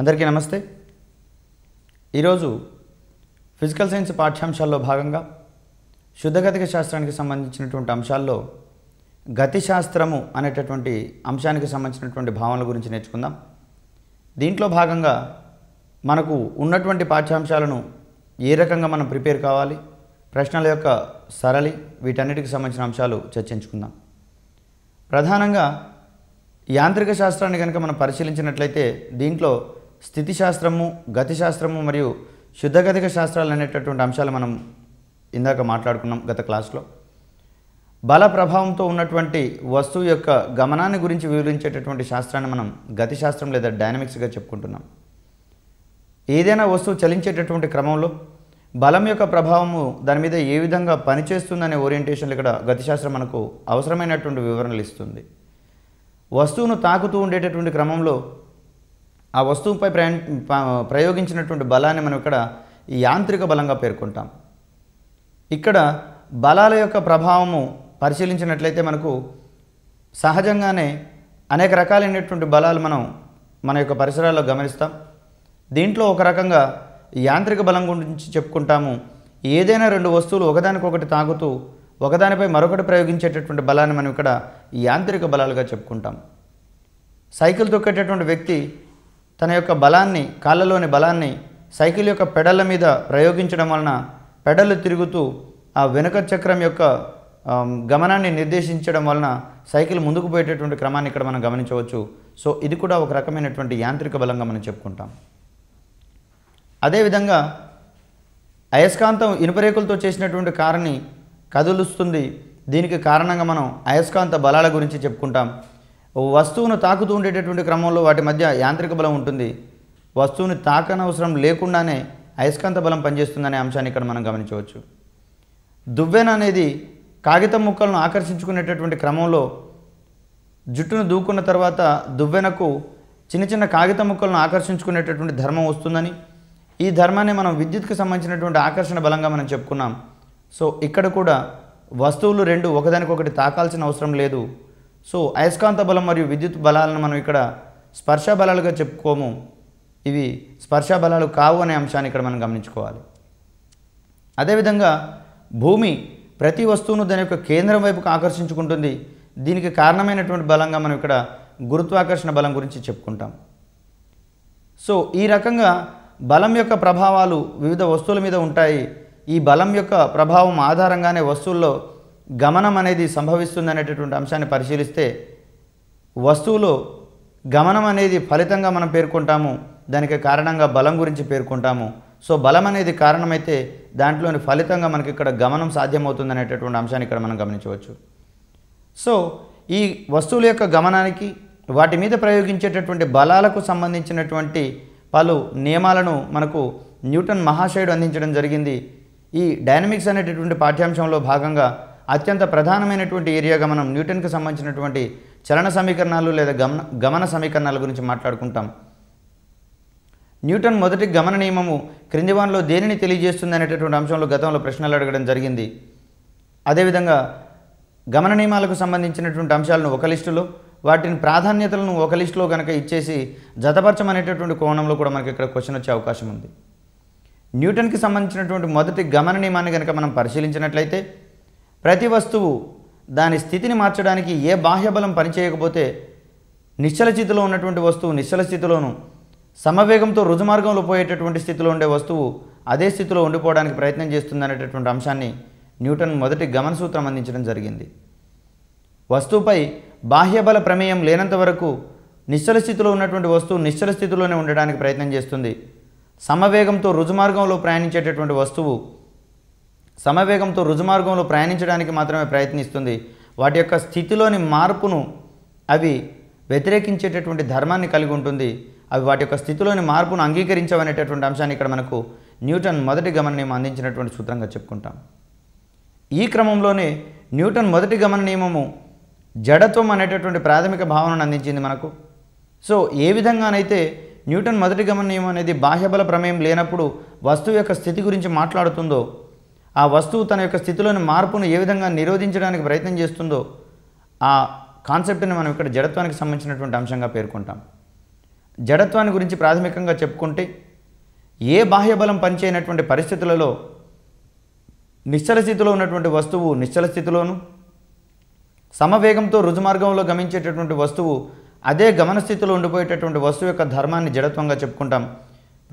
అందరికీ నమస్తే ఈరోజు ఫిజికల్ సైన్స్ పాఠ్యాంశాల్లో భాగంగా శుద్ధగతిక శాస్త్రానికి సంబంధించినటువంటి అంశాల్లో గతిశాస్త్రము అనేటటువంటి అంశానికి సంబంధించినటువంటి భావనల గురించి నేర్చుకుందాం దీంట్లో భాగంగా మనకు ఉన్నటువంటి పాఠ్యాంశాలను ఏ రకంగా మనం ప్రిపేర్ కావాలి ప్రశ్నల యొక్క సరళి వీటన్నిటికి సంబంధించిన అంశాలు చర్చించుకుందాం ప్రధానంగా యాంత్రిక శాస్త్రాన్ని కనుక మనం పరిశీలించినట్లయితే దీంట్లో స్థితిశాస్త్రము గతిశాస్త్రము మరియు శుద్ధగతిక శాస్త్రాలు అనేటటువంటి అంశాలు మనం ఇందాక మాట్లాడుకున్నాం గత క్లాస్లో బల ప్రభావంతో ఉన్నటువంటి వస్తువు యొక్క గమనాన్ని గురించి వివరించేటటువంటి శాస్త్రాన్ని మనం గతిశాస్త్రం లేదా డైనమిక్స్గా చెప్పుకుంటున్నాం ఏదైనా వస్తువు చలించేటటువంటి క్రమంలో బలం యొక్క ప్రభావము దాని మీద ఏ విధంగా పనిచేస్తుందనే ఓరియంటేషన్లు ఇక్కడ గతిశాస్త్రం మనకు అవసరమైనటువంటి వివరణలు ఇస్తుంది వస్తువును తాకుతూ ఉండేటటువంటి క్రమంలో ఆ వస్తువుపై ప్రయాణ ప్రయోగించినటువంటి బలాన్ని మనం ఇక్కడ యాంత్రిక బలంగా పేర్కొంటాం ఇక్కడ బలాల యొక్క ప్రభావము పరిశీలించినట్లయితే మనకు సహజంగానే అనేక రకాలైనటువంటి బలాలు మనం మన యొక్క పరిసరాల్లో గమనిస్తాం దీంట్లో ఒక రకంగా యాంత్రిక బలం గురించి చెప్పుకుంటాము ఏదైనా రెండు వస్తువులు ఒకదానికొకటి తాగుతూ ఒకదానిపై మరొకటి ప్రయోగించేటటువంటి బలాన్ని మనం ఇక్కడ యాంత్రిక బలాలుగా చెప్పుకుంటాం సైకిల్ తొక్కేటటువంటి వ్యక్తి తన యొక్క బలాన్ని కాళ్ళలోని బలాన్ని సైకిల్ యొక్క పెడల మీద ప్రయోగించడం వలన పెడలు తిరుగుతూ ఆ వెనుక చక్రం యొక్క గమనాన్ని నిర్దేశించడం వలన సైకిల్ ముందుకు పోయేటటువంటి క్రమాన్ని ఇక్కడ మనం గమనించవచ్చు సో ఇది కూడా ఒక రకమైనటువంటి యాంత్రిక బలంగా మనం చెప్పుకుంటాం అదేవిధంగా అయస్కాంతం ఇనుపరేకులతో చేసినటువంటి కారుని కదులుస్తుంది దీనికి కారణంగా మనం అయస్కాంత బలాల గురించి చెప్పుకుంటాం వస్తువును తాకుతూ ఉండేటటువంటి క్రమంలో వాటి మధ్య యాంత్రిక బలం ఉంటుంది వస్తువుని తాకనవసరం లేకుండానే అయస్కాంత బలం పనిచేస్తుందనే అంశాన్ని ఇక్కడ మనం గమనించవచ్చు దువ్వెన అనేది కాగితం ముక్కలను ఆకర్షించుకునేటటువంటి క్రమంలో జుట్టును దూకున్న తర్వాత దువ్వెనకు చిన్న చిన్న కాగితం ముక్కలను ఆకర్షించుకునేటటువంటి ధర్మం వస్తుందని ఈ ధర్మాన్ని మనం విద్యుత్కి సంబంధించినటువంటి ఆకర్షణ బలంగా మనం చెప్పుకున్నాం సో ఇక్కడ కూడా వస్తువులు రెండు ఒకదానికొకటి తాకాల్సిన అవసరం లేదు సో అయస్కాంత బలం మరియు విద్యుత్ బలాలను మనం ఇక్కడ స్పర్శ బలాలుగా చెప్పుకోము ఇవి స్పర్శ బలాలు కావు అనే అంశాన్ని ఇక్కడ మనం గమనించుకోవాలి అదేవిధంగా భూమి ప్రతి వస్తువును దాని యొక్క కేంద్రం వైపుకు ఆకర్షించుకుంటుంది దీనికి కారణమైనటువంటి బలంగా మనం ఇక్కడ గురుత్వాకర్షణ బలం గురించి చెప్పుకుంటాం సో ఈ రకంగా బలం యొక్క ప్రభావాలు వివిధ వస్తువుల మీద ఉంటాయి ఈ బలం యొక్క ప్రభావం ఆధారంగానే వస్తువుల్లో గమనం అనేది సంభవిస్తుంది అనేటటువంటి అంశాన్ని పరిశీలిస్తే వస్తువులో గమనం అనేది ఫలితంగా మనం పేర్కొంటాము దానికి కారణంగా బలం గురించి పేర్కొంటాము సో బలం అనేది కారణమైతే దాంట్లోని ఫలితంగా మనకి ఇక్కడ గమనం సాధ్యమవుతుంది అనేటటువంటి అంశాన్ని ఇక్కడ మనం గమనించవచ్చు సో ఈ వస్తువుల యొక్క గమనానికి వాటి మీద ప్రయోగించేటటువంటి బలాలకు సంబంధించినటువంటి పలు నియమాలను మనకు న్యూటన్ మహాశయుడు అందించడం జరిగింది ఈ డైనమిక్స్ అనేటటువంటి పాఠ్యాంశంలో భాగంగా అత్యంత ప్రధానమైనటువంటి ఏరియాగా మనం న్యూటన్కి సంబంధించినటువంటి చలన సమీకరణాలు లేదా గమన గమన సమీకరణాల గురించి మాట్లాడుకుంటాం న్యూటన్ మొదటి గమన నియమము క్రింది వానలో దేనిని తెలియజేస్తుంది అనేటటువంటి అంశంలో గతంలో ప్రశ్నలు అడగడం జరిగింది అదేవిధంగా గమన నియమాలకు సంబంధించినటువంటి అంశాలను ఒక లిస్టులో వాటిని ప్రాధాన్యతలను ఒక లిస్టులో కనుక ఇచ్చేసి జతపరచమనేటటువంటి కోణంలో కూడా మనకి ఇక్కడ క్వశ్చన్ వచ్చే అవకాశం ఉంది న్యూటన్కి సంబంధించినటువంటి మొదటి గమన నియమాన్ని కనుక మనం పరిశీలించినట్లయితే ప్రతి వస్తువు దాని స్థితిని మార్చడానికి ఏ బాహ్యబలం పనిచేయకపోతే నిశ్చల స్థితిలో ఉన్నటువంటి వస్తువు నిశ్చల స్థితిలోను సమవేగంతో రుజుమార్గంలో పోయేటటువంటి స్థితిలో ఉండే వస్తువు అదే స్థితిలో ఉండిపోవడానికి ప్రయత్నం చేస్తుంది అనేటటువంటి అంశాన్ని న్యూటన్ మొదటి గమన సూత్రం అందించడం జరిగింది వస్తువుపై బాహ్యబల ప్రమేయం లేనంత వరకు నిశ్చల స్థితిలో ఉన్నటువంటి వస్తువు నిశ్చల స్థితిలోనే ఉండడానికి ప్రయత్నం చేస్తుంది సమవేగంతో రుజుమార్గంలో ప్రయాణించేటటువంటి వస్తువు సమవేగంతో రుజుమార్గంలో ప్రయాణించడానికి మాత్రమే ప్రయత్నిస్తుంది వాటి యొక్క స్థితిలోని మార్పును అవి వ్యతిరేకించేటటువంటి ధర్మాన్ని కలిగి ఉంటుంది అవి వాటి యొక్క స్థితిలోని మార్పును అంగీకరించవనేటటువంటి అంశాన్ని ఇక్కడ మనకు న్యూటన్ మొదటి గమన నియమం అందించినటువంటి సూత్రంగా చెప్పుకుంటాం ఈ క్రమంలోనే న్యూటన్ మొదటి గమన నియమము జడత్వం అనేటటువంటి ప్రాథమిక భావనను అందించింది మనకు సో ఏ విధంగానైతే న్యూటన్ మొదటి గమన నియమం అనేది బాహ్యబల ప్రమేయం లేనప్పుడు వస్తువు యొక్క స్థితి గురించి మాట్లాడుతుందో ఆ వస్తువు తన యొక్క స్థితిలోని మార్పును ఏ విధంగా నిరోధించడానికి ప్రయత్నం చేస్తుందో ఆ కాన్సెప్ట్ని మనం ఇక్కడ జడత్వానికి సంబంధించినటువంటి అంశంగా పేర్కొంటాం జడత్వాన్ని గురించి ప్రాథమికంగా చెప్పుకుంటే ఏ బాహ్య బలం పనిచేయనటువంటి పరిస్థితులలో నిశ్చల స్థితిలో ఉన్నటువంటి వస్తువు నిశ్చల స్థితిలోను సమవేగంతో రుజుమార్గంలో గమనించేటటువంటి వస్తువు అదే గమనస్థితిలో ఉండిపోయేటటువంటి వస్తువు యొక్క ధర్మాన్ని జడత్వంగా చెప్పుకుంటాం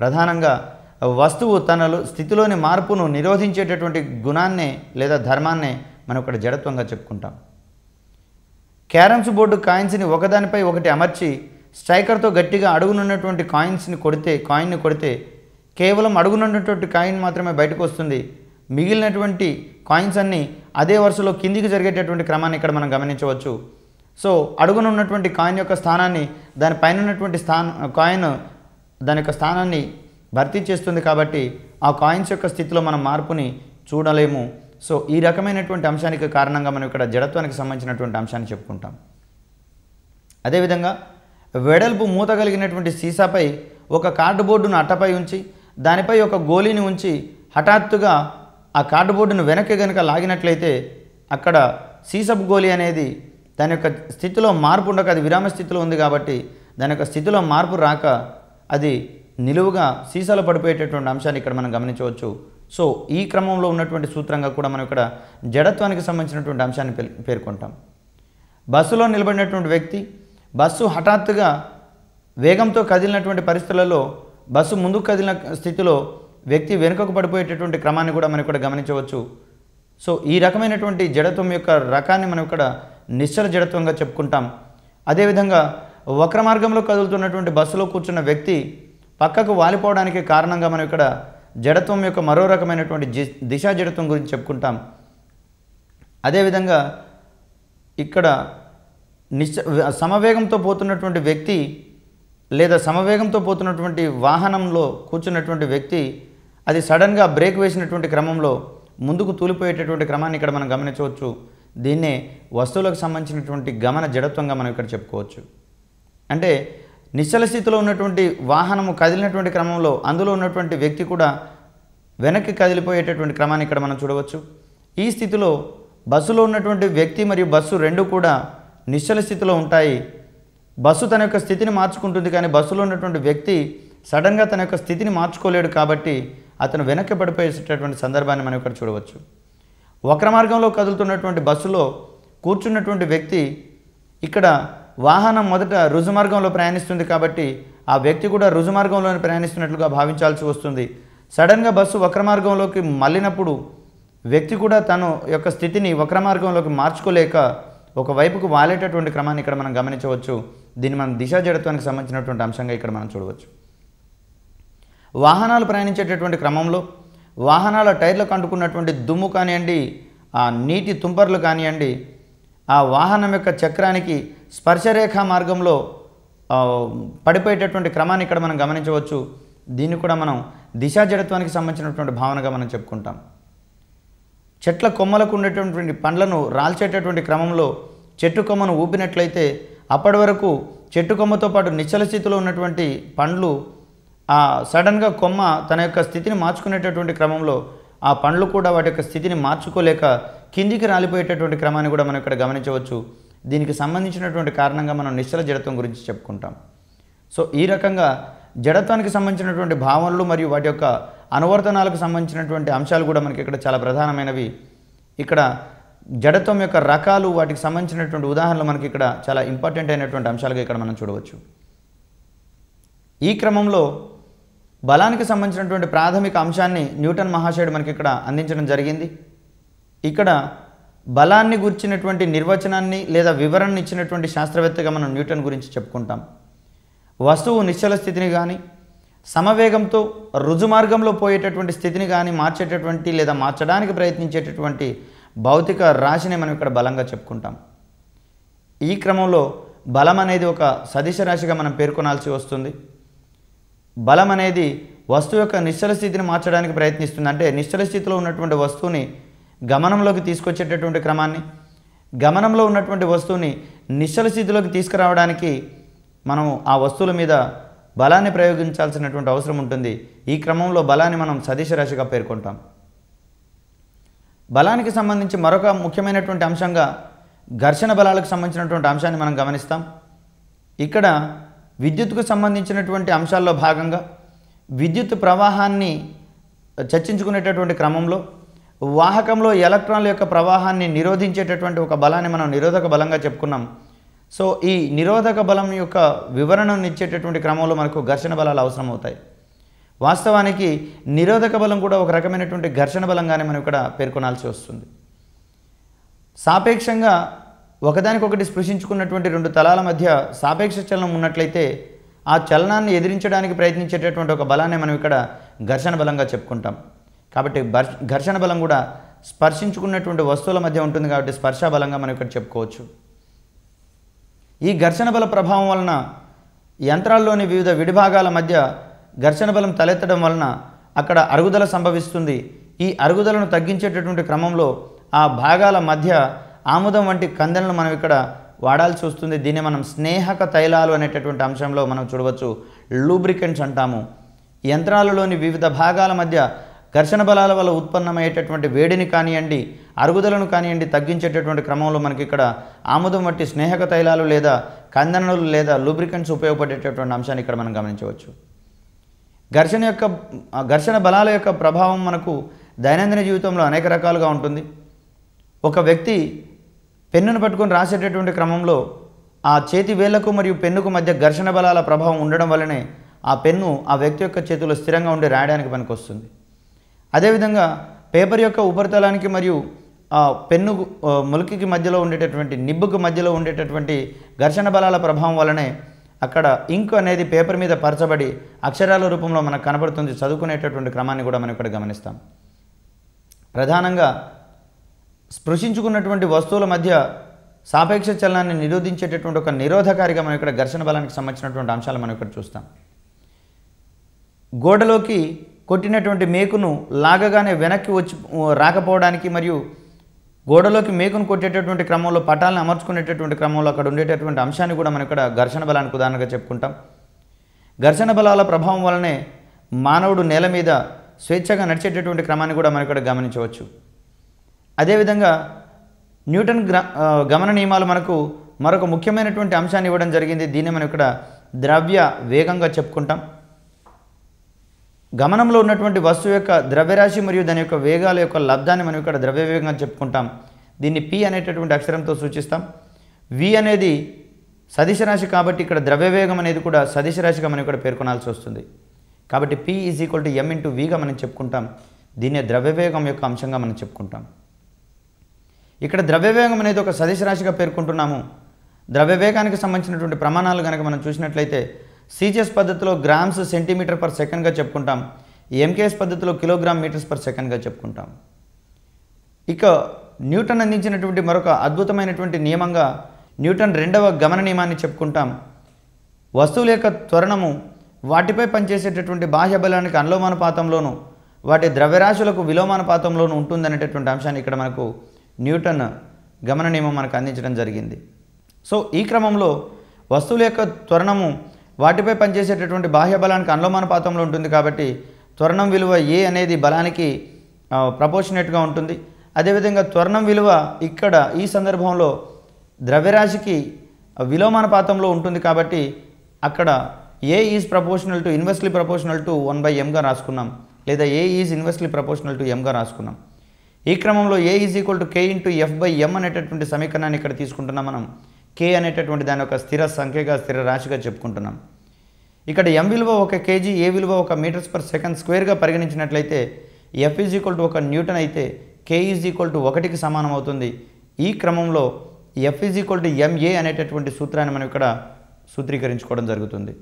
ప్రధానంగా వస్తువు తన స్థితిలోని మార్పును నిరోధించేటటువంటి గుణాన్నే లేదా ధర్మాన్నే మనం ఇక్కడ జడత్వంగా చెప్పుకుంటాం క్యారమ్స్ బోర్డు కాయిన్స్ని ఒకదానిపై ఒకటి అమర్చి స్ట్రైకర్తో గట్టిగా అడుగునున్నటువంటి కాయిన్స్ని కొడితే కాయిన్ని కొడితే కేవలం అడుగునున్నటువంటి కాయిన్ మాత్రమే బయటకు వస్తుంది మిగిలినటువంటి కాయిన్స్ అన్నీ అదే వరుసలో కిందికి జరిగేటటువంటి క్రమాన్ని ఇక్కడ మనం గమనించవచ్చు సో అడుగునున్నటువంటి కాయిన్ యొక్క స్థానాన్ని దానిపైన ఉన్నటువంటి స్థాన కాయిన్ దాని యొక్క స్థానాన్ని భర్తీ చేస్తుంది కాబట్టి ఆ కాయిన్స్ యొక్క స్థితిలో మనం మార్పుని చూడలేము సో ఈ రకమైనటువంటి అంశానికి కారణంగా మనం ఇక్కడ జడత్వానికి సంబంధించినటువంటి అంశాన్ని చెప్పుకుంటాం అదేవిధంగా వెడల్పు మూత కలిగినటువంటి సీసాపై ఒక కార్డుబోర్డును అట్టపై ఉంచి దానిపై ఒక గోలీని ఉంచి హఠాత్తుగా ఆ కార్డుబోర్డును వెనక్కి గనుక లాగినట్లయితే అక్కడ సీసపు గోలీ అనేది దాని యొక్క స్థితిలో మార్పు ఉండక అది విరామ స్థితిలో ఉంది కాబట్టి దాని యొక్క స్థితిలో మార్పు రాక అది నిలువుగా సీసాలు పడిపోయేటటువంటి అంశాన్ని ఇక్కడ మనం గమనించవచ్చు సో ఈ క్రమంలో ఉన్నటువంటి సూత్రంగా కూడా మనం ఇక్కడ జడత్వానికి సంబంధించినటువంటి అంశాన్ని పేర్కొంటాం బస్సులో నిలబడినటువంటి వ్యక్తి బస్సు హఠాత్తుగా వేగంతో కదిలినటువంటి పరిస్థితులలో బస్సు ముందుకు కదిలిన స్థితిలో వ్యక్తి వెనుకకు పడిపోయేటటువంటి క్రమాన్ని కూడా మనం ఇక్కడ గమనించవచ్చు సో ఈ రకమైనటువంటి జడత్వం యొక్క రకాన్ని మనం ఇక్కడ నిశ్చల జడత్వంగా చెప్పుకుంటాం అదేవిధంగా వక్ర మార్గంలో కదులుతున్నటువంటి బస్సులో కూర్చున్న వ్యక్తి పక్కకు వాలిపోవడానికి కారణంగా మనం ఇక్కడ జడత్వం యొక్క మరో రకమైనటువంటి దిశా జడత్వం గురించి చెప్పుకుంటాం అదేవిధంగా ఇక్కడ నిశ్చ సమవేగంతో పోతున్నటువంటి వ్యక్తి లేదా సమవేగంతో పోతున్నటువంటి వాహనంలో కూర్చున్నటువంటి వ్యక్తి అది సడన్గా బ్రేక్ వేసినటువంటి క్రమంలో ముందుకు తూలిపోయేటటువంటి క్రమాన్ని ఇక్కడ మనం గమనించవచ్చు దీన్నే వస్తువులకు సంబంధించినటువంటి గమన జడత్వంగా మనం ఇక్కడ చెప్పుకోవచ్చు అంటే నిశ్చల స్థితిలో ఉన్నటువంటి వాహనము కదిలినటువంటి క్రమంలో అందులో ఉన్నటువంటి వ్యక్తి కూడా వెనక్కి కదిలిపోయేటటువంటి క్రమాన్ని ఇక్కడ మనం చూడవచ్చు ఈ స్థితిలో బస్సులో ఉన్నటువంటి వ్యక్తి మరియు బస్సు రెండు కూడా నిశ్చల స్థితిలో ఉంటాయి బస్సు తన యొక్క స్థితిని మార్చుకుంటుంది కానీ బస్సులో ఉన్నటువంటి వ్యక్తి సడన్గా తన యొక్క స్థితిని మార్చుకోలేడు కాబట్టి అతను వెనక్కి పడిపోయేటటువంటి సందర్భాన్ని మనం ఇక్కడ చూడవచ్చు ఒకరి మార్గంలో కదులుతున్నటువంటి బస్సులో కూర్చున్నటువంటి వ్యక్తి ఇక్కడ వాహనం మొదట రుజుమార్గంలో ప్రయాణిస్తుంది కాబట్టి ఆ వ్యక్తి కూడా రుజుమార్గంలో ప్రయాణిస్తున్నట్లుగా భావించాల్సి వస్తుంది సడన్గా బస్సు వక్రమార్గంలోకి మళ్ళినప్పుడు వ్యక్తి కూడా తను యొక్క స్థితిని వక్రమార్గంలోకి మార్చుకోలేక ఒకవైపుకు వాలేటటువంటి క్రమాన్ని ఇక్కడ మనం గమనించవచ్చు దీన్ని మనం దిశా జడత్వానికి సంబంధించినటువంటి అంశంగా ఇక్కడ మనం చూడవచ్చు వాహనాలు ప్రయాణించేటటువంటి క్రమంలో వాహనాల టైర్లకు అంటుకున్నటువంటి దుమ్ము కానివ్వండి ఆ నీటి తుంపర్లు కానివ్వండి ఆ వాహనం యొక్క చక్రానికి స్పర్శరేఖ మార్గంలో పడిపోయేటటువంటి క్రమాన్ని ఇక్కడ మనం గమనించవచ్చు దీన్ని కూడా మనం దిశా జడత్వానికి సంబంధించినటువంటి భావనగా మనం చెప్పుకుంటాం చెట్ల కొమ్మలకు ఉండేటటువంటి పండ్లను రాల్చేటటువంటి క్రమంలో చెట్టు కొమ్మను ఊపినట్లయితే అప్పటి వరకు చెట్టు కొమ్మతో పాటు నిశ్చల స్థితిలో ఉన్నటువంటి పండ్లు ఆ సడన్గా కొమ్మ తన యొక్క స్థితిని మార్చుకునేటటువంటి క్రమంలో ఆ పండ్లు కూడా వాటి యొక్క స్థితిని మార్చుకోలేక కిందికి రాలిపోయేటటువంటి క్రమాన్ని కూడా మనం ఇక్కడ గమనించవచ్చు దీనికి సంబంధించినటువంటి కారణంగా మనం నిశ్చల జడత్వం గురించి చెప్పుకుంటాం సో ఈ రకంగా జడత్వానికి సంబంధించినటువంటి భావనలు మరియు వాటి యొక్క అనువర్తనాలకు సంబంధించినటువంటి అంశాలు కూడా మనకి ఇక్కడ చాలా ప్రధానమైనవి ఇక్కడ జడత్వం యొక్క రకాలు వాటికి సంబంధించినటువంటి ఉదాహరణలు మనకి ఇక్కడ చాలా ఇంపార్టెంట్ అయినటువంటి అంశాలుగా ఇక్కడ మనం చూడవచ్చు ఈ క్రమంలో బలానికి సంబంధించినటువంటి ప్రాథమిక అంశాన్ని న్యూటన్ మహాశయుడు మనకి ఇక్కడ అందించడం జరిగింది ఇక్కడ బలాన్ని గుర్చినటువంటి నిర్వచనాన్ని లేదా వివరణ ఇచ్చినటువంటి శాస్త్రవేత్తగా మనం న్యూటన్ గురించి చెప్పుకుంటాం వస్తువు నిశ్చల స్థితిని కానీ సమవేగంతో రుజుమార్గంలో పోయేటటువంటి స్థితిని కానీ మార్చేటటువంటి లేదా మార్చడానికి ప్రయత్నించేటటువంటి భౌతిక రాశిని మనం ఇక్కడ బలంగా చెప్పుకుంటాం ఈ క్రమంలో బలం అనేది ఒక సదిశ రాశిగా మనం పేర్కొనాల్సి వస్తుంది బలం అనేది వస్తువు యొక్క నిశ్చల స్థితిని మార్చడానికి ప్రయత్నిస్తుంది అంటే నిశ్చల స్థితిలో ఉన్నటువంటి వస్తువుని గమనంలోకి తీసుకొచ్చేటటువంటి క్రమాన్ని గమనంలో ఉన్నటువంటి వస్తువుని నిశ్చల స్థితిలోకి తీసుకురావడానికి మనం ఆ వస్తువుల మీద బలాన్ని ప్రయోగించాల్సినటువంటి అవసరం ఉంటుంది ఈ క్రమంలో బలాన్ని మనం సదిశ రాశిగా పేర్కొంటాం బలానికి సంబంధించి మరొక ముఖ్యమైనటువంటి అంశంగా ఘర్షణ బలాలకు సంబంధించినటువంటి అంశాన్ని మనం గమనిస్తాం ఇక్కడ విద్యుత్కు సంబంధించినటువంటి అంశాల్లో భాగంగా విద్యుత్ ప్రవాహాన్ని చర్చించుకునేటటువంటి క్రమంలో వాహకంలో ఎలక్ట్రాన్ల యొక్క ప్రవాహాన్ని నిరోధించేటటువంటి ఒక బలాన్ని మనం నిరోధక బలంగా చెప్పుకున్నాం సో ఈ నిరోధక బలం యొక్క వివరణను ఇచ్చేటటువంటి క్రమంలో మనకు ఘర్షణ బలాలు అవసరం అవుతాయి వాస్తవానికి నిరోధక బలం కూడా ఒక రకమైనటువంటి ఘర్షణ బలంగానే మనం ఇక్కడ పేర్కొనాల్సి వస్తుంది సాపేక్షంగా ఒకదానికొకటి స్పృశించుకున్నటువంటి రెండు తలాల మధ్య సాపేక్ష చలనం ఉన్నట్లయితే ఆ చలనాన్ని ఎదిరించడానికి ప్రయత్నించేటటువంటి ఒక బలాన్ని మనం ఇక్కడ ఘర్షణ బలంగా చెప్పుకుంటాం కాబట్టి ఘర్షణ బలం కూడా స్పర్శించుకున్నటువంటి వస్తువుల మధ్య ఉంటుంది కాబట్టి స్పర్శ బలంగా మనం ఇక్కడ చెప్పుకోవచ్చు ఈ ఘర్షణ బల ప్రభావం వలన యంత్రాల్లోని వివిధ విడిభాగాల మధ్య ఘర్షణ బలం తలెత్తడం వలన అక్కడ అరుగుదల సంభవిస్తుంది ఈ అరుగుదలను తగ్గించేటటువంటి క్రమంలో ఆ భాగాల మధ్య ఆముదం వంటి కందెలను మనం ఇక్కడ వాడాల్సి వస్తుంది దీన్ని మనం స్నేహక తైలాలు అనేటటువంటి అంశంలో మనం చూడవచ్చు లూబ్రికెంట్స్ అంటాము యంత్రాలలోని వివిధ భాగాల మధ్య ఘర్షణ బలాల వల్ల ఉత్పన్నమయ్యేటటువంటి వేడిని కానివ్వండి అరుగుదలను కానివ్వండి తగ్గించేటటువంటి క్రమంలో మనకి ఇక్కడ ఆముదం వంటి స్నేహక తైలాలు లేదా కందనలు లేదా లూబ్రికెంట్స్ ఉపయోగపడేటటువంటి అంశాన్ని ఇక్కడ మనం గమనించవచ్చు ఘర్షణ యొక్క ఘర్షణ బలాల యొక్క ప్రభావం మనకు దైనందిన జీవితంలో అనేక రకాలుగా ఉంటుంది ఒక వ్యక్తి పెన్నును పట్టుకొని రాసేటటువంటి క్రమంలో ఆ చేతి వేళ్లకు మరియు పెన్నుకు మధ్య ఘర్షణ బలాల ప్రభావం ఉండడం వల్లనే ఆ పెన్ను ఆ వ్యక్తి యొక్క చేతిలో స్థిరంగా ఉండి రాయడానికి పనికి వస్తుంది అదేవిధంగా పేపర్ యొక్క ఉపరితలానికి మరియు పెన్ను ములికికి మధ్యలో ఉండేటటువంటి నిబ్బుకు మధ్యలో ఉండేటటువంటి ఘర్షణ బలాల ప్రభావం వలనే అక్కడ ఇంక్ అనేది పేపర్ మీద పరచబడి అక్షరాల రూపంలో మనకు కనబడుతుంది చదువుకునేటటువంటి క్రమాన్ని కూడా మనం ఇక్కడ గమనిస్తాం ప్రధానంగా స్పృశించుకున్నటువంటి వస్తువుల మధ్య సాపేక్ష చలనాన్ని నిరోధించేటటువంటి ఒక నిరోధకారిగా మనం ఇక్కడ ఘర్షణ బలానికి సంబంధించినటువంటి అంశాలు మనం ఇక్కడ చూస్తాం గోడలోకి కొట్టినటువంటి మేకును లాగగానే వెనక్కి వచ్చి రాకపోవడానికి మరియు గోడలోకి మేకును కొట్టేటటువంటి క్రమంలో పటాలను అమర్చుకునేటటువంటి క్రమంలో అక్కడ ఉండేటటువంటి అంశాన్ని కూడా మనం ఇక్కడ ఘర్షణ బలానికి ఉదాహరణగా చెప్పుకుంటాం ఘర్షణ బలాల ప్రభావం వలనే మానవుడు నేల మీద స్వేచ్ఛగా నడిచేటటువంటి క్రమాన్ని కూడా మనం ఇక్కడ గమనించవచ్చు అదేవిధంగా న్యూటన్ గమన నియమాలు మనకు మరొక ముఖ్యమైనటువంటి అంశాన్ని ఇవ్వడం జరిగింది దీన్ని మనం ఇక్కడ ద్రవ్య వేగంగా చెప్పుకుంటాం గమనంలో ఉన్నటువంటి వస్తువు యొక్క ద్రవ్యరాశి మరియు దాని యొక్క వేగాల యొక్క లబ్ధాన్ని మనం ఇక్కడ ద్రవ్య వేగంగా చెప్పుకుంటాం దీన్ని పి అనేటటువంటి అక్షరంతో సూచిస్తాం వి అనేది సదిశ రాశి కాబట్టి ఇక్కడ ద్రవ్యవేగం అనేది కూడా సదిశ రాశిగా మనం ఇక్కడ పేర్కొనాల్సి వస్తుంది కాబట్టి P is equal to M into విగా మనం చెప్పుకుంటాం దీన్నే ద్రవ్యవేగం యొక్క అంశంగా మనం చెప్పుకుంటాం ఇక్కడ ద్రవ్యవేగం అనేది ఒక సదిశ రాశిగా పేర్కొంటున్నాము ద్రవ్యవేగానికి సంబంధించినటువంటి ప్రమాణాలు కనుక మనం చూసినట్లయితే సీజియస్ పద్ధతిలో గ్రామ్స్ సెంటీమీటర్ పర్ సెకండ్గా చెప్పుకుంటాం ఎంకేఎస్ పద్ధతిలో కిలోగ్రామ్ మీటర్స్ పర్ సెకండ్గా చెప్పుకుంటాం ఇక న్యూటన్ అందించినటువంటి మరొక అద్భుతమైనటువంటి నియమంగా న్యూటన్ రెండవ గమన నియమాన్ని చెప్పుకుంటాం వస్తువుల యొక్క త్వరణము వాటిపై పనిచేసేటటువంటి బాహ్య బలానికి అనులోమానుపాతంలోను వాటి ద్రవ్యరాశులకు విలోమానుపాతంలోను ఉంటుందనేటటువంటి అంశాన్ని ఇక్కడ మనకు న్యూటన్ గమన నియమం మనకు అందించడం జరిగింది సో ఈ క్రమంలో వస్తువుల యొక్క త్వరణము వాటిపై పనిచేసేటటువంటి బాహ్య బలానికి అనులోమానుపాతంలో ఉంటుంది కాబట్టి త్వరణం విలువ ఏ అనేది బలానికి ప్రపోర్షనేట్గా ఉంటుంది అదేవిధంగా త్వరణం విలువ ఇక్కడ ఈ సందర్భంలో ద్రవ్యరాశికి విలోమానుపాతంలో ఉంటుంది కాబట్టి అక్కడ A is proportional to inversely proportional to one by ఎంగా రాసుకున్నాం లేదా A is inversely proportional to ఎంగా రాసుకున్నాం ఈ క్రమంలో A is equal to K into F by M అనేటటువంటి సమీకరణాన్ని ఇక్కడ తీసుకుంటున్నాం మనం కే అనేటటువంటి దాని యొక్క స్థిర సంఖ్యగా స్థిర రాశిగా చెప్పుకుంటున్నాం ఇక్కడ ఎం విలువ ఒక కేజీ ఏ విలువ ఒక మీటర్స్ పర్ సెకండ్ స్క్వేర్గా పరిగణించినట్లయితే ఎఫ్ ఈజ్ ఈక్వల్ టు ఒక న్యూటన్ అయితే కే ఈజ్ ఈక్వల్ టు ఒకటికి సమానం అవుతుంది ఈ క్రమంలో F is equal to M A అనేటటువంటి సూత్రాన్ని మనం ఇక్కడ సూత్రీకరించుకోవడం జరుగుతుంది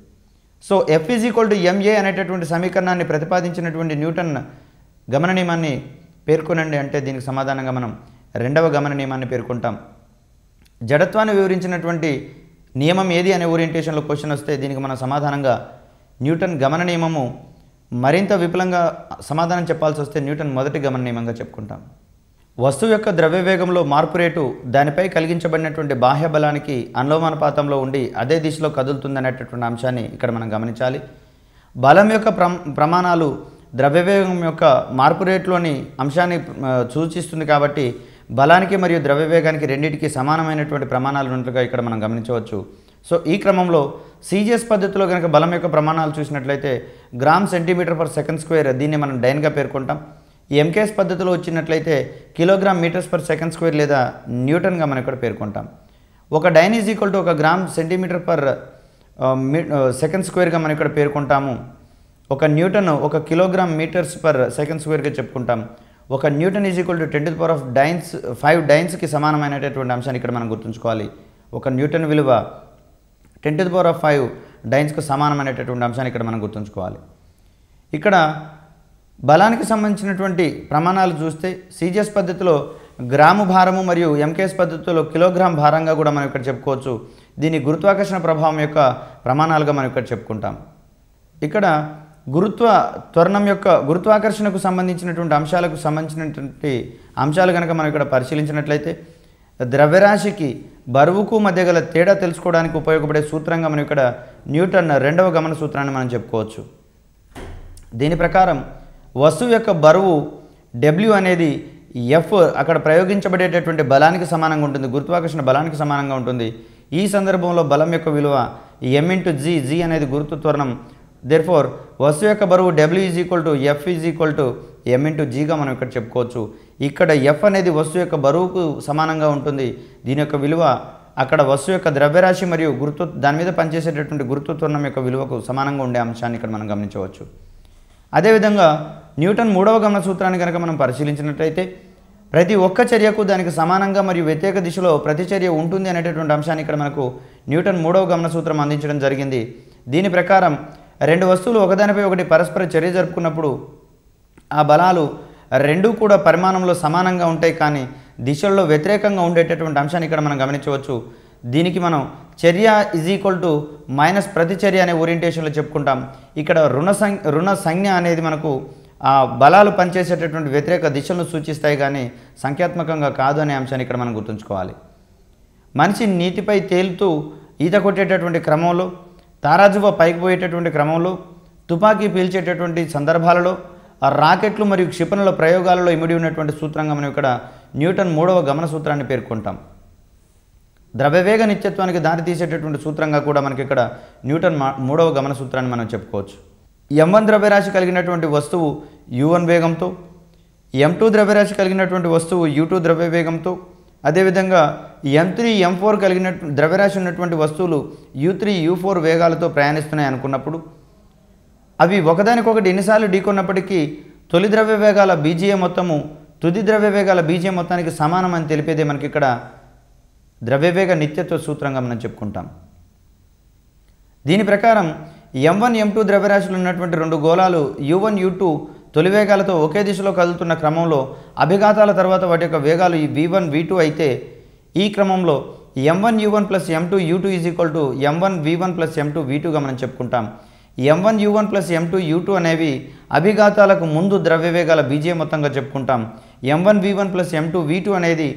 so F is equal to M A అనేటటువంటి సమీకరణాన్ని ప్రతిపాదించినటువంటి న్యూటన్ గమన నియమాన్ని పేర్కొనండి అంటే దీనికి సమాధానంగా మనం రెండవ గమన నియమాన్ని పేర్కొంటాం జడత్వాన్ని వివరించినటువంటి నియమం ఏది అనే ఓరియంటేషన్లో క్వశ్చన్ వస్తే దీనికి మనం సమాధానంగా న్యూటన్ గమన నియమము మరింత విపులంగా సమాధానం చెప్పాల్సి వస్తే న్యూటన్ మొదటి గమన నియమంగా చెప్పుకుంటాం వస్తువు యొక్క ద్రవ్యవేగంలో మార్పు రేటు దానిపై కలిగించబడినటువంటి బాహ్య బలానికి అనులోమానుపాతంలో ఉండి అదే దిశలో కదులుతుందనేటటువంటి అంశాన్ని ఇక్కడ మనం గమనించాలి బలం యొక్క ప్రమాణాలు ద్రవ్యవేగం యొక్క మార్పు రేట్లోని అంశాన్ని సూచిస్తుంది కాబట్టి బలానికి మరియు ద్రవ్యవేగానికి రెండింటికి సమానమైనటువంటి ప్రమాణాలు ఉన్నట్లుగా ఇక్కడ మనం గమనించవచ్చు సో ఈ క్రమంలో సీజీఎస్ పద్ధతిలో కనుక బలం యొక్క ప్రమాణాలు చూసినట్లయితే gram centimetre per second square దీన్ని మనం డైన్గా పేర్కొంటాం ఎంకేఎస్ పద్ధతిలో వచ్చినట్లయితే kilogram metres per second square లేదా న్యూటన్గా మనం ఇక్కడ పేర్కొంటాం ఒక డైన్ ఈజ్ ఈక్వల్ టు ఒక గ్రామ్ సెంటీమీటర్ పర్ సెకండ్ స్క్వేర్గా మనం ఇక్కడ పేర్కొంటాము ఒక న్యూటన్ ఒక కిలోగ్రామ్ మీటర్స్ పర్ సెకండ్ స్క్వేర్గా చెప్పుకుంటాం ఒక newton is equal to ten to power of dynes five డైన్స్కి సమానమైనటువంటి అంశాన్ని ఇక్కడ మనం గుర్తుంచుకోవాలి ఒక న్యూటన్ విలువ ten to power of five డైన్స్కు సమానమైనటువంటి అంశాన్ని ఇక్కడ మనం గుర్తుంచుకోవాలి ఇక్కడ బలానికి సంబంధించినటువంటి ప్రమాణాలు చూస్తే సీజిఎస్ పద్ధతిలో గ్రాము భారము మరియు ఎంకేఎస్ పద్ధతిలో కిలోగ్రామ్ భారంగా కూడా మనం ఇక్కడ చెప్పుకోవచ్చు దీని గురుత్వాకర్షణ ప్రభావం యొక్క ప్రమాణాలుగా మనం ఇక్కడ చెప్పుకుంటాం ఇక్కడ గురుత్వ త్వరణం యొక్క గురుత్వాకర్షణకు సంబంధించినటువంటి అంశాలకు సంబంధించినటువంటి అంశాలు కనుక మనం ఇక్కడ పరిశీలించినట్లయితే ద్రవ్యరాశికి బరువుకు మధ్య గల తేడా తెలుసుకోవడానికి ఉపయోగపడే సూత్రంగా మనం ఇక్కడ న్యూటన్ రెండవ గమన సూత్రాన్ని మనం చెప్పుకోవచ్చు దీని ప్రకారం వస్తువు యొక్క బరువు డబ్ల్యూ అనేది ఎఫ్ అక్కడ ప్రయోగించబడేటటువంటి బలానికి సమానంగా ఉంటుంది గురుత్వాకర్షణ బలానికి సమానంగా ఉంటుంది ఈ సందర్భంలో బలం యొక్క విలువ ఎం ఇంటూ జీ జీ అనేది గురుత్వ త్వరణం దేర్ఫోర్ వస్తువు యొక్క బరువు W is equal to F is equal to M into జీగా మనం ఇక్కడ చెప్పుకోవచ్చు ఇక్కడ ఎఫ్ అనేది వస్తువు యొక్క బరువుకు సమానంగా ఉంటుంది దీని యొక్క విలువ అక్కడ వస్తువు యొక్క ద్రవ్యరాశి మరియు గుర్తు దాని మీద పనిచేసేటటువంటి గుర్తుత్వం యొక్క విలువకు సమానంగా ఉండే అంశాన్ని ఇక్కడ మనం గమనించవచ్చు అదేవిధంగా న్యూటన్ మూడవ గమన సూత్రాన్ని కనుక మనం పరిశీలించినట్లయితే ప్రతి ఒక్క చర్యకు దానికి సమానంగా మరియు వ్యతిరేక దిశలో ప్రతి చర్య ఉంటుంది అనేటటువంటి అంశాన్ని ఇక్కడ మనకు న్యూటన్ మూడవ గమన సూత్రం అందించడం జరిగింది దీని ప్రకారం రెండు వస్తువులు ఒకదానిపై ఒకటి పరస్పర చర్య జరుపుకున్నప్పుడు ఆ బలాలు రెండూ కూడా పరిమాణంలో సమానంగా ఉంటాయి కానీ దిశల్లో వ్యతిరేకంగా ఉండేటటువంటి అంశాన్ని ఇక్కడ మనం గమనించవచ్చు దీనికి మనం చర్య ఇజ్ ఈక్వల్ టు మైనస్ ప్రతిచర్య అనే ఓరియంటేషన్లో చెప్పుకుంటాం ఇక్కడ రుణ సం రుణ సంజ్ఞ అనేది మనకు ఆ బలాలు పనిచేసేటటువంటి వ్యతిరేక దిశలను సూచిస్తాయి కానీ సంఖ్యాత్మకంగా కాదు అనే అంశాన్ని ఇక్కడ మనం గుర్తుంచుకోవాలి మనిషి నీటిపై తేలుతూ ఈత కొట్టేటటువంటి క్రమంలో తారాజువ పైకి పోయేటటువంటి క్రమంలో తుపాకీ పీల్చేటటువంటి సందర్భాలలో ఆ రాకెట్లు మరియు క్షిపణుల ప్రయోగాలలో ఇమిడి ఉన్నటువంటి సూత్రంగా మనం ఇక్కడ న్యూటన్ మూడవ గమన సూత్రాన్ని పేర్కొంటాం ద్రవ్యవేగ నిత్యత్వానికి దారి తీసేటటువంటి సూత్రంగా కూడా మనకి ఇక్కడ న్యూటన్ మూడవ గమన సూత్రాన్ని మనం చెప్పుకోవచ్చు ఎం వన్ ద్రవ్యరాశి కలిగినటువంటి వస్తువు యు వన్ వేగంతో ఎం టూ ద్రవ్యరాశి కలిగినటువంటి వస్తువు యూ టూ ద్రవ్యవేగంతో అదేవిధంగా ఎం త్రీ ఎం ఫోర్ కలిగిన ద్రవ్యరాశి ఉన్నటువంటి వస్తువులు యూ త్రీ యూ ఫోర్ వేగాలతో ప్రయాణిస్తున్నాయి అనుకున్నప్పుడు అవి ఒకదానికొకటి ఎన్నిసార్లు ఢీకొన్నప్పటికీ తొలి ద్రవ్య వేగాల బీజీఏ మొత్తము తుది ద్రవ్య వేగాల బీజం మొత్తానికి సమానం అని తెలిపేదే మనకి ఇక్కడ ద్రవ్యవేగ నిత్యత్వ సూత్రంగా మనం చెప్పుకుంటాం దీని ప్రకారం ఎం వన్ ఎం టూ ద్రవ్యరాశులు ఉన్నటువంటి రెండు గోళాలు యూ వన్ యూ టూ తొలి వేగాలతో ఒకే దిశలో కదులుతున్న క్రమంలో అభిఘాతాల తర్వాత వాటి యొక్క వేగాలు ఈ వి వన్ వి టూ అయితే ఈ క్రమంలో M one U one plus M two U two is equal to M one V one plus M two V టూగా మనం చెప్పుకుంటాం M one U one plus M two U two అనేవి అభిఘాతాలకు ముందు ద్రవ్య వేగాల బీజే మొత్తంగా చెప్పుకుంటాం M one V one plus M two V two అనేది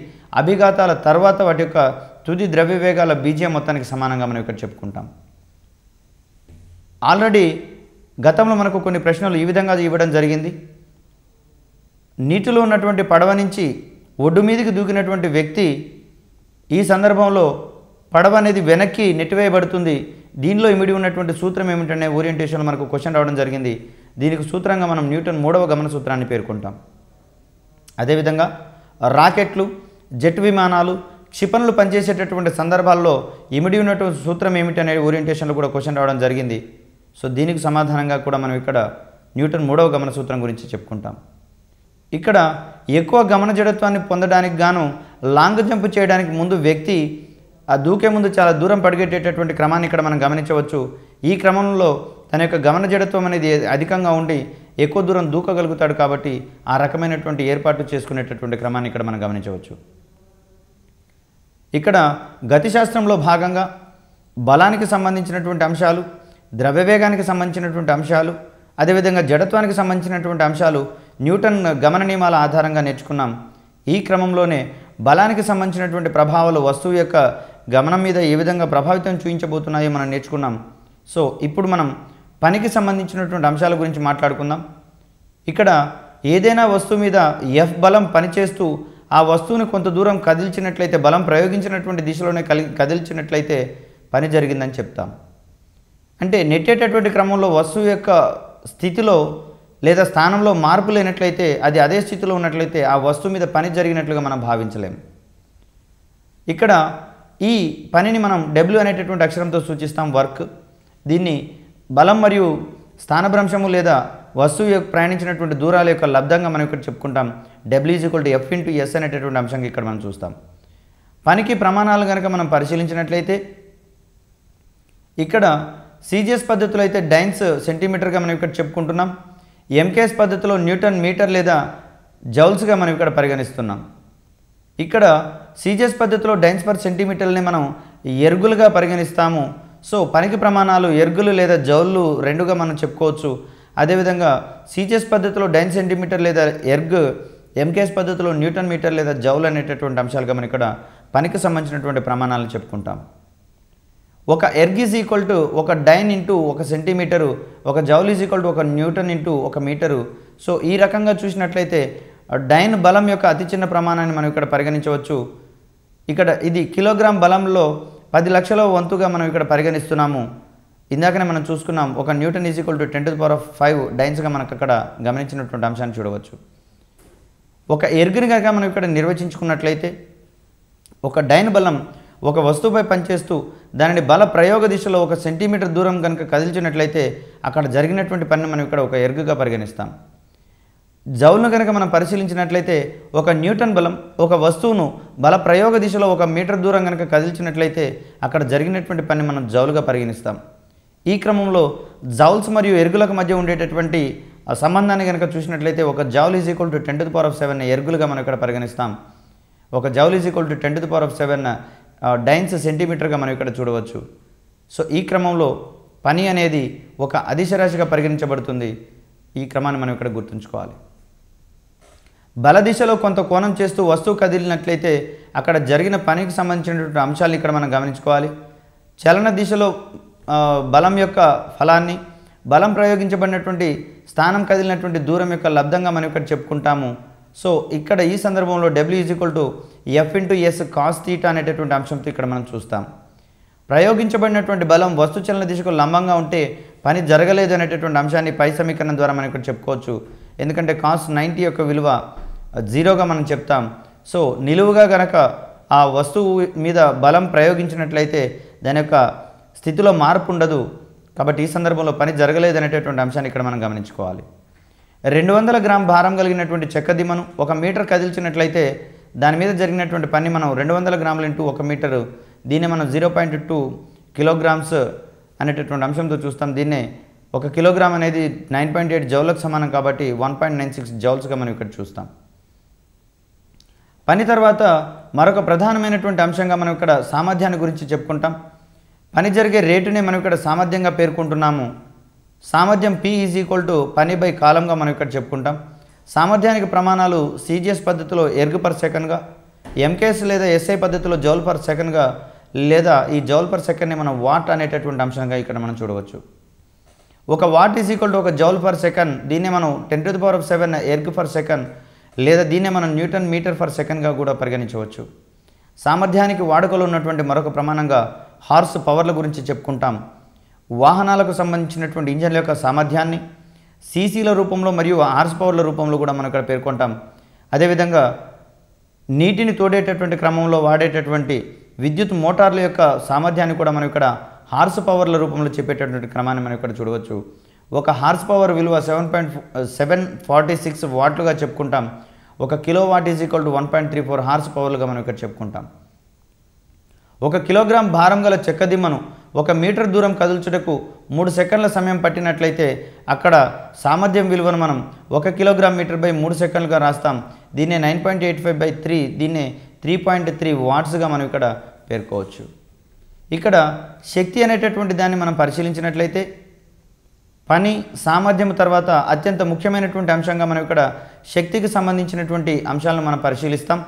అభిఘాతాల తర్వాత వాటి యొక్క తుది ద్రవ్య వేగాల బీజే మొత్తానికి సమానంగా మనం ఇక్కడ చెప్పుకుంటాం ఆల్రెడీ గతంలో మనకు కొన్ని ప్రశ్నలు ఈ విధంగా ఇవ్వడం జరిగింది నీటిలో ఉన్నటువంటి పడవ నుంచి ఒడ్డు మీదకి దూకినటువంటి వ్యక్తి ఈ సందర్భంలో పడవ అనేది వెనక్కి నెట్టివేయబడుతుంది దీనిలో ఇమిడి ఉన్నటువంటి సూత్రం ఏమిటనే ఓరియంటేషన్ మనకు క్వశ్చన్ రావడం జరిగింది దీనికి సూత్రంగా మనం న్యూటన్ మూడవ గమన సూత్రాన్ని పేర్కొంటాం అదేవిధంగా రాకెట్లు జెట్ విమానాలు క్షిపణులు పనిచేసేటటువంటి సందర్భాల్లో ఇమిడి ఉన్నటువంటి సూత్రం ఏమిటనే ఓరియంటేషన్లో కూడా క్వశ్చన్ రావడం జరిగింది సో దీనికి సమాధానంగా కూడా మనం ఇక్కడ న్యూటన్ మూడవ గమన సూత్రం గురించి చెప్పుకుంటాం ఇక్కడ ఎక్కువ గమన జడత్వాన్ని పొందడానికి గాను లాంగ్ జంప్ చేయడానికి ముందు వ్యక్తి ఆ దూకే ముందు చాలా దూరం పడిగెట్టేటటువంటి క్రమాన్ని ఇక్కడ మనం గమనించవచ్చు ఈ క్రమంలో తన యొక్క గమన జడత్వం అనేది అధికంగా ఉండి ఎక్కువ దూరం దూకగలుగుతాడు కాబట్టి ఆ రకమైనటువంటి ఏర్పాటు చేసుకునేటటువంటి క్రమాన్ని ఇక్కడ మనం గమనించవచ్చు ఇక్కడ గతిశాస్త్రంలో భాగంగా బలానికి సంబంధించినటువంటి అంశాలు ద్రవ్యవేగానికి సంబంధించినటువంటి అంశాలు అదేవిధంగా జడత్వానికి సంబంధించినటువంటి అంశాలు న్యూటన్ గమన నియమాల ఆధారంగా నేర్చుకున్నాం ఈ క్రమంలోనే బలానికి సంబంధించినటువంటి ప్రభావాలు వస్తువు యొక్క గమనం మీద ఏ విధంగా ప్రభావితం చూపించబోతున్నాయో మనం నేర్చుకున్నాం సో ఇప్పుడు మనం పనికి సంబంధించినటువంటి అంశాల గురించి మాట్లాడుకుందాం ఇక్కడ ఏదైనా వస్తువు మీద ఎఫ్ బలం పనిచేస్తూ ఆ వస్తువుని కొంత దూరం కదిల్చినట్లయితే బలం ప్రయోగించినటువంటి దిశలోనే కలి కదిల్చినట్లయితే పని జరిగిందని చెప్తాం అంటే నెట్టేటటువంటి క్రమంలో వస్తువు యొక్క స్థితిలో లేదా స్థానంలో మార్పు లేనట్లయితే అది అదే స్థితిలో ఉన్నట్లయితే ఆ వస్తువు మీద పని జరిగినట్లుగా మనం భావించలేము ఇక్కడ ఈ పనిని మనం డబ్ల్యూ అనేటటువంటి అక్షరంతో సూచిస్తాం వర్క్ దీన్ని బలం మరియు స్థానభ్రంశము లేదా వస్తువు యొక్క ప్రయాణించినటువంటి దూరాల యొక్క లబ్ధంగా మనం ఇక్కడ చెప్పుకుంటాం W is equal to F into S అనేటటువంటి అంశంగా ఇక్కడ మనం చూస్తాం పనికి ప్రమాణాలు కనుక మనం పరిశీలించినట్లయితే ఇక్కడ సీజీఎస్ పద్ధతిలో అయితే డైన్స్ సెంటీమీటర్గా మనం ఇక్కడ చెప్పుకుంటున్నాం ఎంకేఎస్ పద్ధతిలో న్యూటన్ మీటర్ లేదా జౌల్స్గా మనం ఇక్కడ పరిగణిస్తున్నాం ఇక్కడ సీజీఎస్ పద్ధతిలో డైన్స్ పర్ సెంటీమీటర్ని మనం ఎరుగులుగా పరిగణిస్తాము సో పనికి ప్రమాణాలు ఎరుగులు లేదా జౌళ్ళు రెండుగా మనం చెప్పుకోవచ్చు అదేవిధంగా సీజీఎస్ పద్ధతిలో డైన్ సెంటీమీటర్ లేదా ఎర్గ్ ఎంకేఎస్ పద్ధతిలో న్యూటన్ మీటర్ లేదా జౌల్ అనేటటువంటి అంశాలుగా మనం ఇక్కడ పనికి సంబంధించినటువంటి ప్రమాణాలను చెప్పుకుంటాం ఒక ఎర్గ్ ఈజ్ ఈక్వల్ టు ఒక డైన్ ఇంటూ ఒక సెంటీమీటరు ఒక జౌల్ ఈజ్ ఈక్వల్ టు ఒక న్యూటన్ ఇంటూ ఒక మీటరు సో ఈ రకంగా చూసినట్లయితే డైన్ బలం యొక్క అతి చిన్న ప్రమాణాన్ని మనం ఇక్కడ పరిగణించవచ్చు ఇక్కడ ఇది కిలోగ్రామ్ బలంలో పది లక్షల వంతుగా మనం ఇక్కడ పరిగణిస్తున్నాము ఇందాకనే మనం చూసుకున్నాం ఒక newton is equal to ten to power of five డైన్స్గా మనకు అక్కడ గమనించినటువంటి అంశాన్ని చూడవచ్చు ఒక ఎర్గుని కనుక మనం ఇక్కడ నిర్వచించుకున్నట్లయితే ఒక డైన్ బలం ఒక వస్తువుపై పనిచేస్తూ దానిని బల ప్రయోగ దిశలో ఒక సెంటీమీటర్ దూరం కనుక కదిల్చినట్లయితే అక్కడ జరిగినటువంటి పనిని మనం ఇక్కడ ఒక ఎరుగుగా పరిగణిస్తాం జౌల్ను కనుక మనం పరిశీలించినట్లయితే ఒక న్యూటన్ బలం ఒక వస్తువును బల ప్రయోగ దిశలో ఒక మీటర్ దూరం కనుక కదిల్చినట్లయితే అక్కడ జరిగినటువంటి పని మనం జౌలుగా పరిగణిస్తాం ఈ క్రమంలో జౌల్స్ మరియు ఎరుగులకు మధ్య ఉండేటటువంటి సంబంధాన్ని కనుక చూసినట్లయితే ఒక joule is equal to ten to the power of seven ఎరుగులుగా మనం ఇక్కడ పరిగణిస్తాం ఒక joule is equal to ten to the power of seven dynes సెంటీమీటర్గా మనం ఇక్కడ చూడవచ్చు సో ఈ క్రమంలో పని అనేది ఒక అదిశరాశిగా పరిగణించబడుతుంది ఈ క్రమాన్ని మనం ఇక్కడ గుర్తుంచుకోవాలి బల దిశలో కొంత కోణం చేస్తూ వస్తువు కదిలినట్లయితే అక్కడ జరిగిన పనికి సంబంధించినటువంటి అంశాలను ఇక్కడ మనం గమనించుకోవాలి చలన దిశలో బలం యొక్క ఫలాన్ని బలం ప్రయోగించబడినటువంటి స్థానం కదిలినటువంటి దూరం యొక్క లబ్ధంగా మనం ఇక్కడ చెప్పుకుంటాము సో ఇక్కడ ఈ సందర్భంలో W is equal to F into S cos theta అనేటటువంటి అంశంతో ఇక్కడ మనం చూస్తాం ప్రయోగించబడినటువంటి బలం వస్తు చలన దిశకు లంబంగా ఉంటే పని జరగలేదు అనేటటువంటి అంశాన్ని పై సమీకరణం ద్వారా మనం ఇక్కడ చెప్పుకోవచ్చు ఎందుకంటే కాస్ నైంటీ యొక్క విలువ జీరోగా మనం చెప్తాం సో నిలువుగా గనక ఆ వస్తువు మీద బలం ప్రయోగించినట్లయితే దాని యొక్క స్థితిలో మార్పు ఉండదు కాబట్టి ఈ సందర్భంలో పని జరగలేదు అనేటటువంటి అంశాన్ని ఇక్కడ మనం గమనించుకోవాలి రెండు వందల గ్రామ్ భారం కలిగినటువంటి చెక్క దిమ్మను ఒక మీటర్ కదిల్చినట్లయితే దాని మీద జరిగినటువంటి పని మనం రెండు వందల గ్రాముల ఇంటూ ఒక మీటరు దీన్ని మనం జీరో పాయింట్ టూ కిలోగ్రామ్స్ అనేటటువంటి అంశంతో చూస్తాం దీన్నే ఒక కిలోగ్రామ్ అనేది నైన్ పాయింట్ ఎయిట్ జౌలకు సమానం కాబట్టి వన్ పాయింట్ నైన్ సిక్స్ జౌల్స్గా మనం ఇక్కడ చూస్తాం పని తర్వాత మరొక ప్రధానమైనటువంటి అంశంగా మనం ఇక్కడ సామర్థ్యాన్ని గురించి చెప్పుకుంటాం పని జరిగే రేటునే మనం ఇక్కడ సామర్థ్యంగా పేర్కొంటున్నాము సామర్థ్యం పి ఈజ్ ఈక్వల్ టు పని బై కాలంగా మనం ఇక్కడ చెప్పుకుంటాం సామర్థ్యానికి ప్రమాణాలు సీజీఎస్ పద్ధతిలో ఎర్గ్ పర్ సెకండ్గా ఎంకేఎస్ లేదా ఎస్ఐ పద్ధతిలో జౌల్ పర్ సెకండ్గా లేదా ఈ జౌల్ పర్ సెకండ్ని మనం వాట్ అనేటటువంటి అంశంగా ఇక్కడ మనం చూడవచ్చు ఒక వాట్ ఈజ్ ఈక్వల్ టు ఒక జౌల్ పర్ సెకండ్ దీన్నే మనం ten to the power of seven erg per second లేదా దీన్నే మనం న్యూటన్ మీటర్ పర్ సెకండ్గా కూడా పరిగణించవచ్చు సామర్థ్యానికి వాడుకలో ఉన్నటువంటి మరొక ప్రమాణంగా హార్స్ పవర్ల గురించి చెప్పుకుంటాం వాహనాలకు సంబంధించినటువంటి ఇంజన్ల యొక్క సామర్థ్యాన్ని సీసీల రూపంలో మరియు హార్స్ పవర్ల రూపంలో కూడా మనం ఇక్కడ పేర్కొంటాం అదేవిధంగా నీటిని తోడేటటువంటి క్రమంలో వాడేటటువంటి విద్యుత్ మోటార్ల యొక్క సామర్థ్యాన్ని కూడా మనం ఇక్కడ హార్స్ పవర్ల రూపంలో చెప్పేటటువంటి క్రమాన్ని మనం ఇక్కడ చూడవచ్చు ఒక హార్స్ పవర్ విలువ seven point seven forty six వాట్లుగా చెప్పుకుంటాం ఒక kilowatt is equal to one point three four horse పవర్లుగా మనం ఇక్కడ చెప్పుకుంటాం ఒక కిలోగ్రామ్ భారం గల చెక్క దిమ్మను ఒక మీటర్ దూరం కదుల్చుటకు మూడు సెకండ్ల సమయం పట్టినట్లయితే అక్కడ సామర్థ్యం విలువను మనం ఒక కిలోగ్రామ్ మీటర్ బై మూడు సెకండ్లుగా రాస్తాం దీన్నే nine point eight five by three దీన్నే త్రీ పాయింట్ త్రీ వాట్స్గా మనం ఇక్కడ పేర్కోవచ్చు ఇక్కడ శక్తి అనేటటువంటి దాన్ని మనం పరిశీలించినట్లయితే పని సామర్థ్యం తర్వాత అత్యంత ముఖ్యమైనటువంటి అంశంగా మనం ఇక్కడ శక్తికి సంబంధించినటువంటి అంశాలను మనం పరిశీలిస్తాం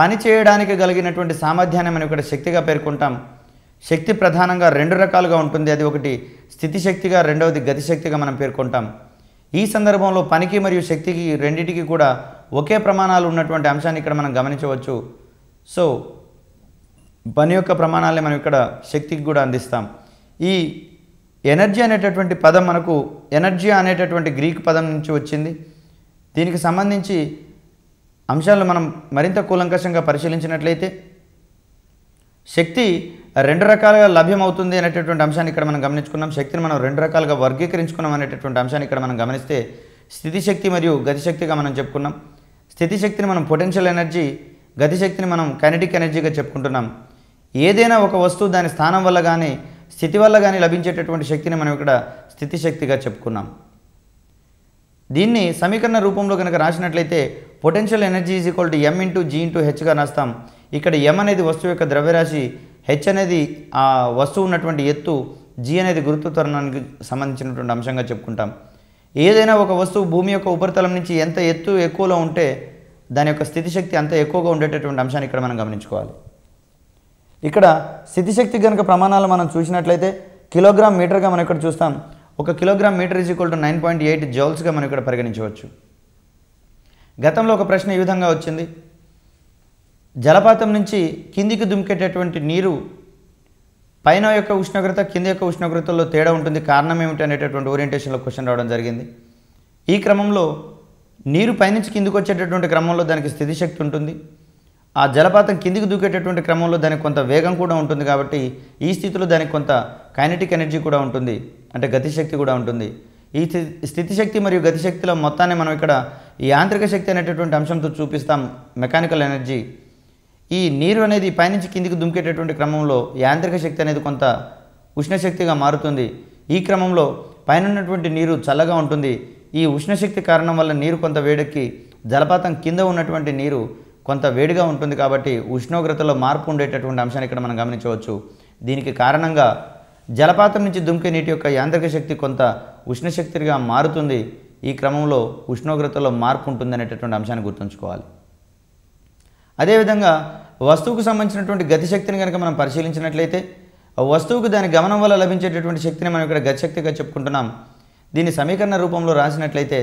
పని చేయడానికి కలిగినటువంటి సామర్థ్యాన్ని మనం ఇక్కడ శక్తిగా పేర్కొంటాం శక్తి ప్రధానంగా రెండు రకాలుగా ఉంటుంది అది ఒకటి స్థితిశక్తిగా రెండవది గతిశక్తిగా మనం పేర్కొంటాం ఈ సందర్భంలో పనికి మరియు శక్తికి రెండింటికి కూడా ఒకే ప్రమాణాలు ఉన్నటువంటి అంశాన్ని ఇక్కడ మనం గమనించవచ్చు సో పని యొక్క ప్రమాణాలే మనం ఇక్కడ శక్తికి కూడా అందిస్తాం ఈ ఎనర్జీ అనేటటువంటి పదం మనకు ఎనర్జీ అనేటటువంటి గ్రీక్ పదం నుంచి వచ్చింది దీనికి సంబంధించి అంశాలు మనం మరింత కూలంకషంగా పరిశీలించినట్లయితే శక్తి రెండు రకాలుగా లభ్యమవుతుంది అనేటటువంటి అంశాన్ని ఇక్కడ మనం గమనించుకున్నాం శక్తిని మనం రెండు రకాలుగా వర్గీకరించుకున్నాం అనేటటువంటి అంశాన్ని ఇక్కడ మనం గమనిస్తే స్థితిశక్తి మరియు గతిశక్తిగా మనం చెప్పుకున్నాం స్థితిశక్తిని మనం పొటెన్షియల్ ఎనర్జీ గతిశక్తిని మనం కైనటిక్ ఎనర్జీగా చెప్పుకుంటున్నాం ఏదైనా ఒక వస్తువు దాని స్థానం వల్ల కానీ స్థితి వల్ల కానీ లభించేటటువంటి శక్తిని మనం ఇక్కడ స్థితిశక్తిగా చెప్పుకున్నాం దీన్ని సమీకరణ రూపంలో కనుక రాసినట్లయితే potential energy is equal to M into G into హెచ్గా రాస్తాం ఇక్కడ ఎం అనేది వస్తువు యొక్క ద్రవ్యరాశి హెచ్ అనేది ఆ వస్తువు ఉన్నటువంటి ఎత్తు జీ అనేది గురుత్వ త్వరణానికి సంబంధించినటువంటి అంశంగా చెప్పుకుంటాం ఏదైనా ఒక వస్తువు భూమి యొక్క ఉపరితలం నుంచి ఎంత ఎత్తు ఎక్కువలో ఉంటే దాని యొక్క స్థితిశక్తి అంత ఎక్కువగా ఉండేటటువంటి అంశాన్ని ఇక్కడ మనం గమనించుకోవాలి ఇక్కడ స్థితిశక్తి కనుక ప్రమాణాలు మనం చూసినట్లయితే కిలోగ్రామ్ మీటర్గా మనం ఇక్కడ చూస్తాం ఒక kilogram metre is equal to nine point eight జౌల్స్గా మనం ఇక్కడ పరిగణించవచ్చు గతంలో ఒక ప్రశ్న ఈ విధంగా వచ్చింది జలపాతం నుంచి కిందికి దుమికేటటువంటి నీరు పైన యొక్క ఉష్ణోగ్రత కింద యొక్క ఉష్ణోగ్రతలో తేడా ఉంటుంది కారణం ఏమిటి అనేటటువంటి ఓరియంటేషన్లో క్వశ్చన్ రావడం జరిగింది ఈ క్రమంలో నీరు పైనుంచి కిందికి వచ్చేటటువంటి క్రమంలో దానికి స్థితి శక్తి ఉంటుంది ఆ జలపాతం కిందికి దూకేటటువంటి క్రమంలో దానికి కొంత వేగం కూడా ఉంటుంది కాబట్టి ఈ స్థితిలో దానికి కొంత కైనటిక్ ఎనర్జీ కూడా ఉంటుంది అంటే గతిశక్తి కూడా ఉంటుంది ఈ స్థితిశక్తి మరియు గతిశక్తిలో మొత్తాన్ని మనం ఇక్కడ యాంత్రిక శక్తి అనేటటువంటి అంశంతో చూపిస్తాం మెకానికల్ ఎనర్జీ ఈ నీరు అనేది పైనుంచి కిందికి దుమికేటటువంటి క్రమంలో యాంత్రిక శక్తి అనేది కొంత ఉష్ణశక్తిగా మారుతుంది ఈ క్రమంలో పైన ఉన్నటువంటి నీరు చల్లగా ఉంటుంది ఈ ఉష్ణశక్తి కారణం వల్ల నీరు కొంత వేడెక్కి జలపాతం కింద ఉన్నటువంటి నీరు కొంత వేడిగా ఉంటుంది కాబట్టి ఉష్ణోగ్రతలో మార్పు ఉండేటటువంటి అంశాన్ని ఇక్కడ మనం గమనించవచ్చు దీనికి కారణంగా జలపాతం నుంచి దుమికే నీటి యొక్క యాంత్రిక శక్తి కొంత ఉష్ణశక్తిగా మారుతుంది ఈ క్రమంలో ఉష్ణోగ్రతలో మార్పు ఉంటుంది అనేటటువంటి అంశాన్ని గుర్తుంచుకోవాలి అదేవిధంగా వస్తువుకు సంబంధించినటువంటి గతిశక్తిని కనుక మనం పరిశీలించినట్లయితే వస్తువుకు దాని గమనం వల్ల లభించేటటువంటి శక్తిని మనం ఇక్కడ గతిశక్తిగా చెప్పుకుంటున్నాం దీన్ని సమీకరణ రూపంలో రాసినట్లయితే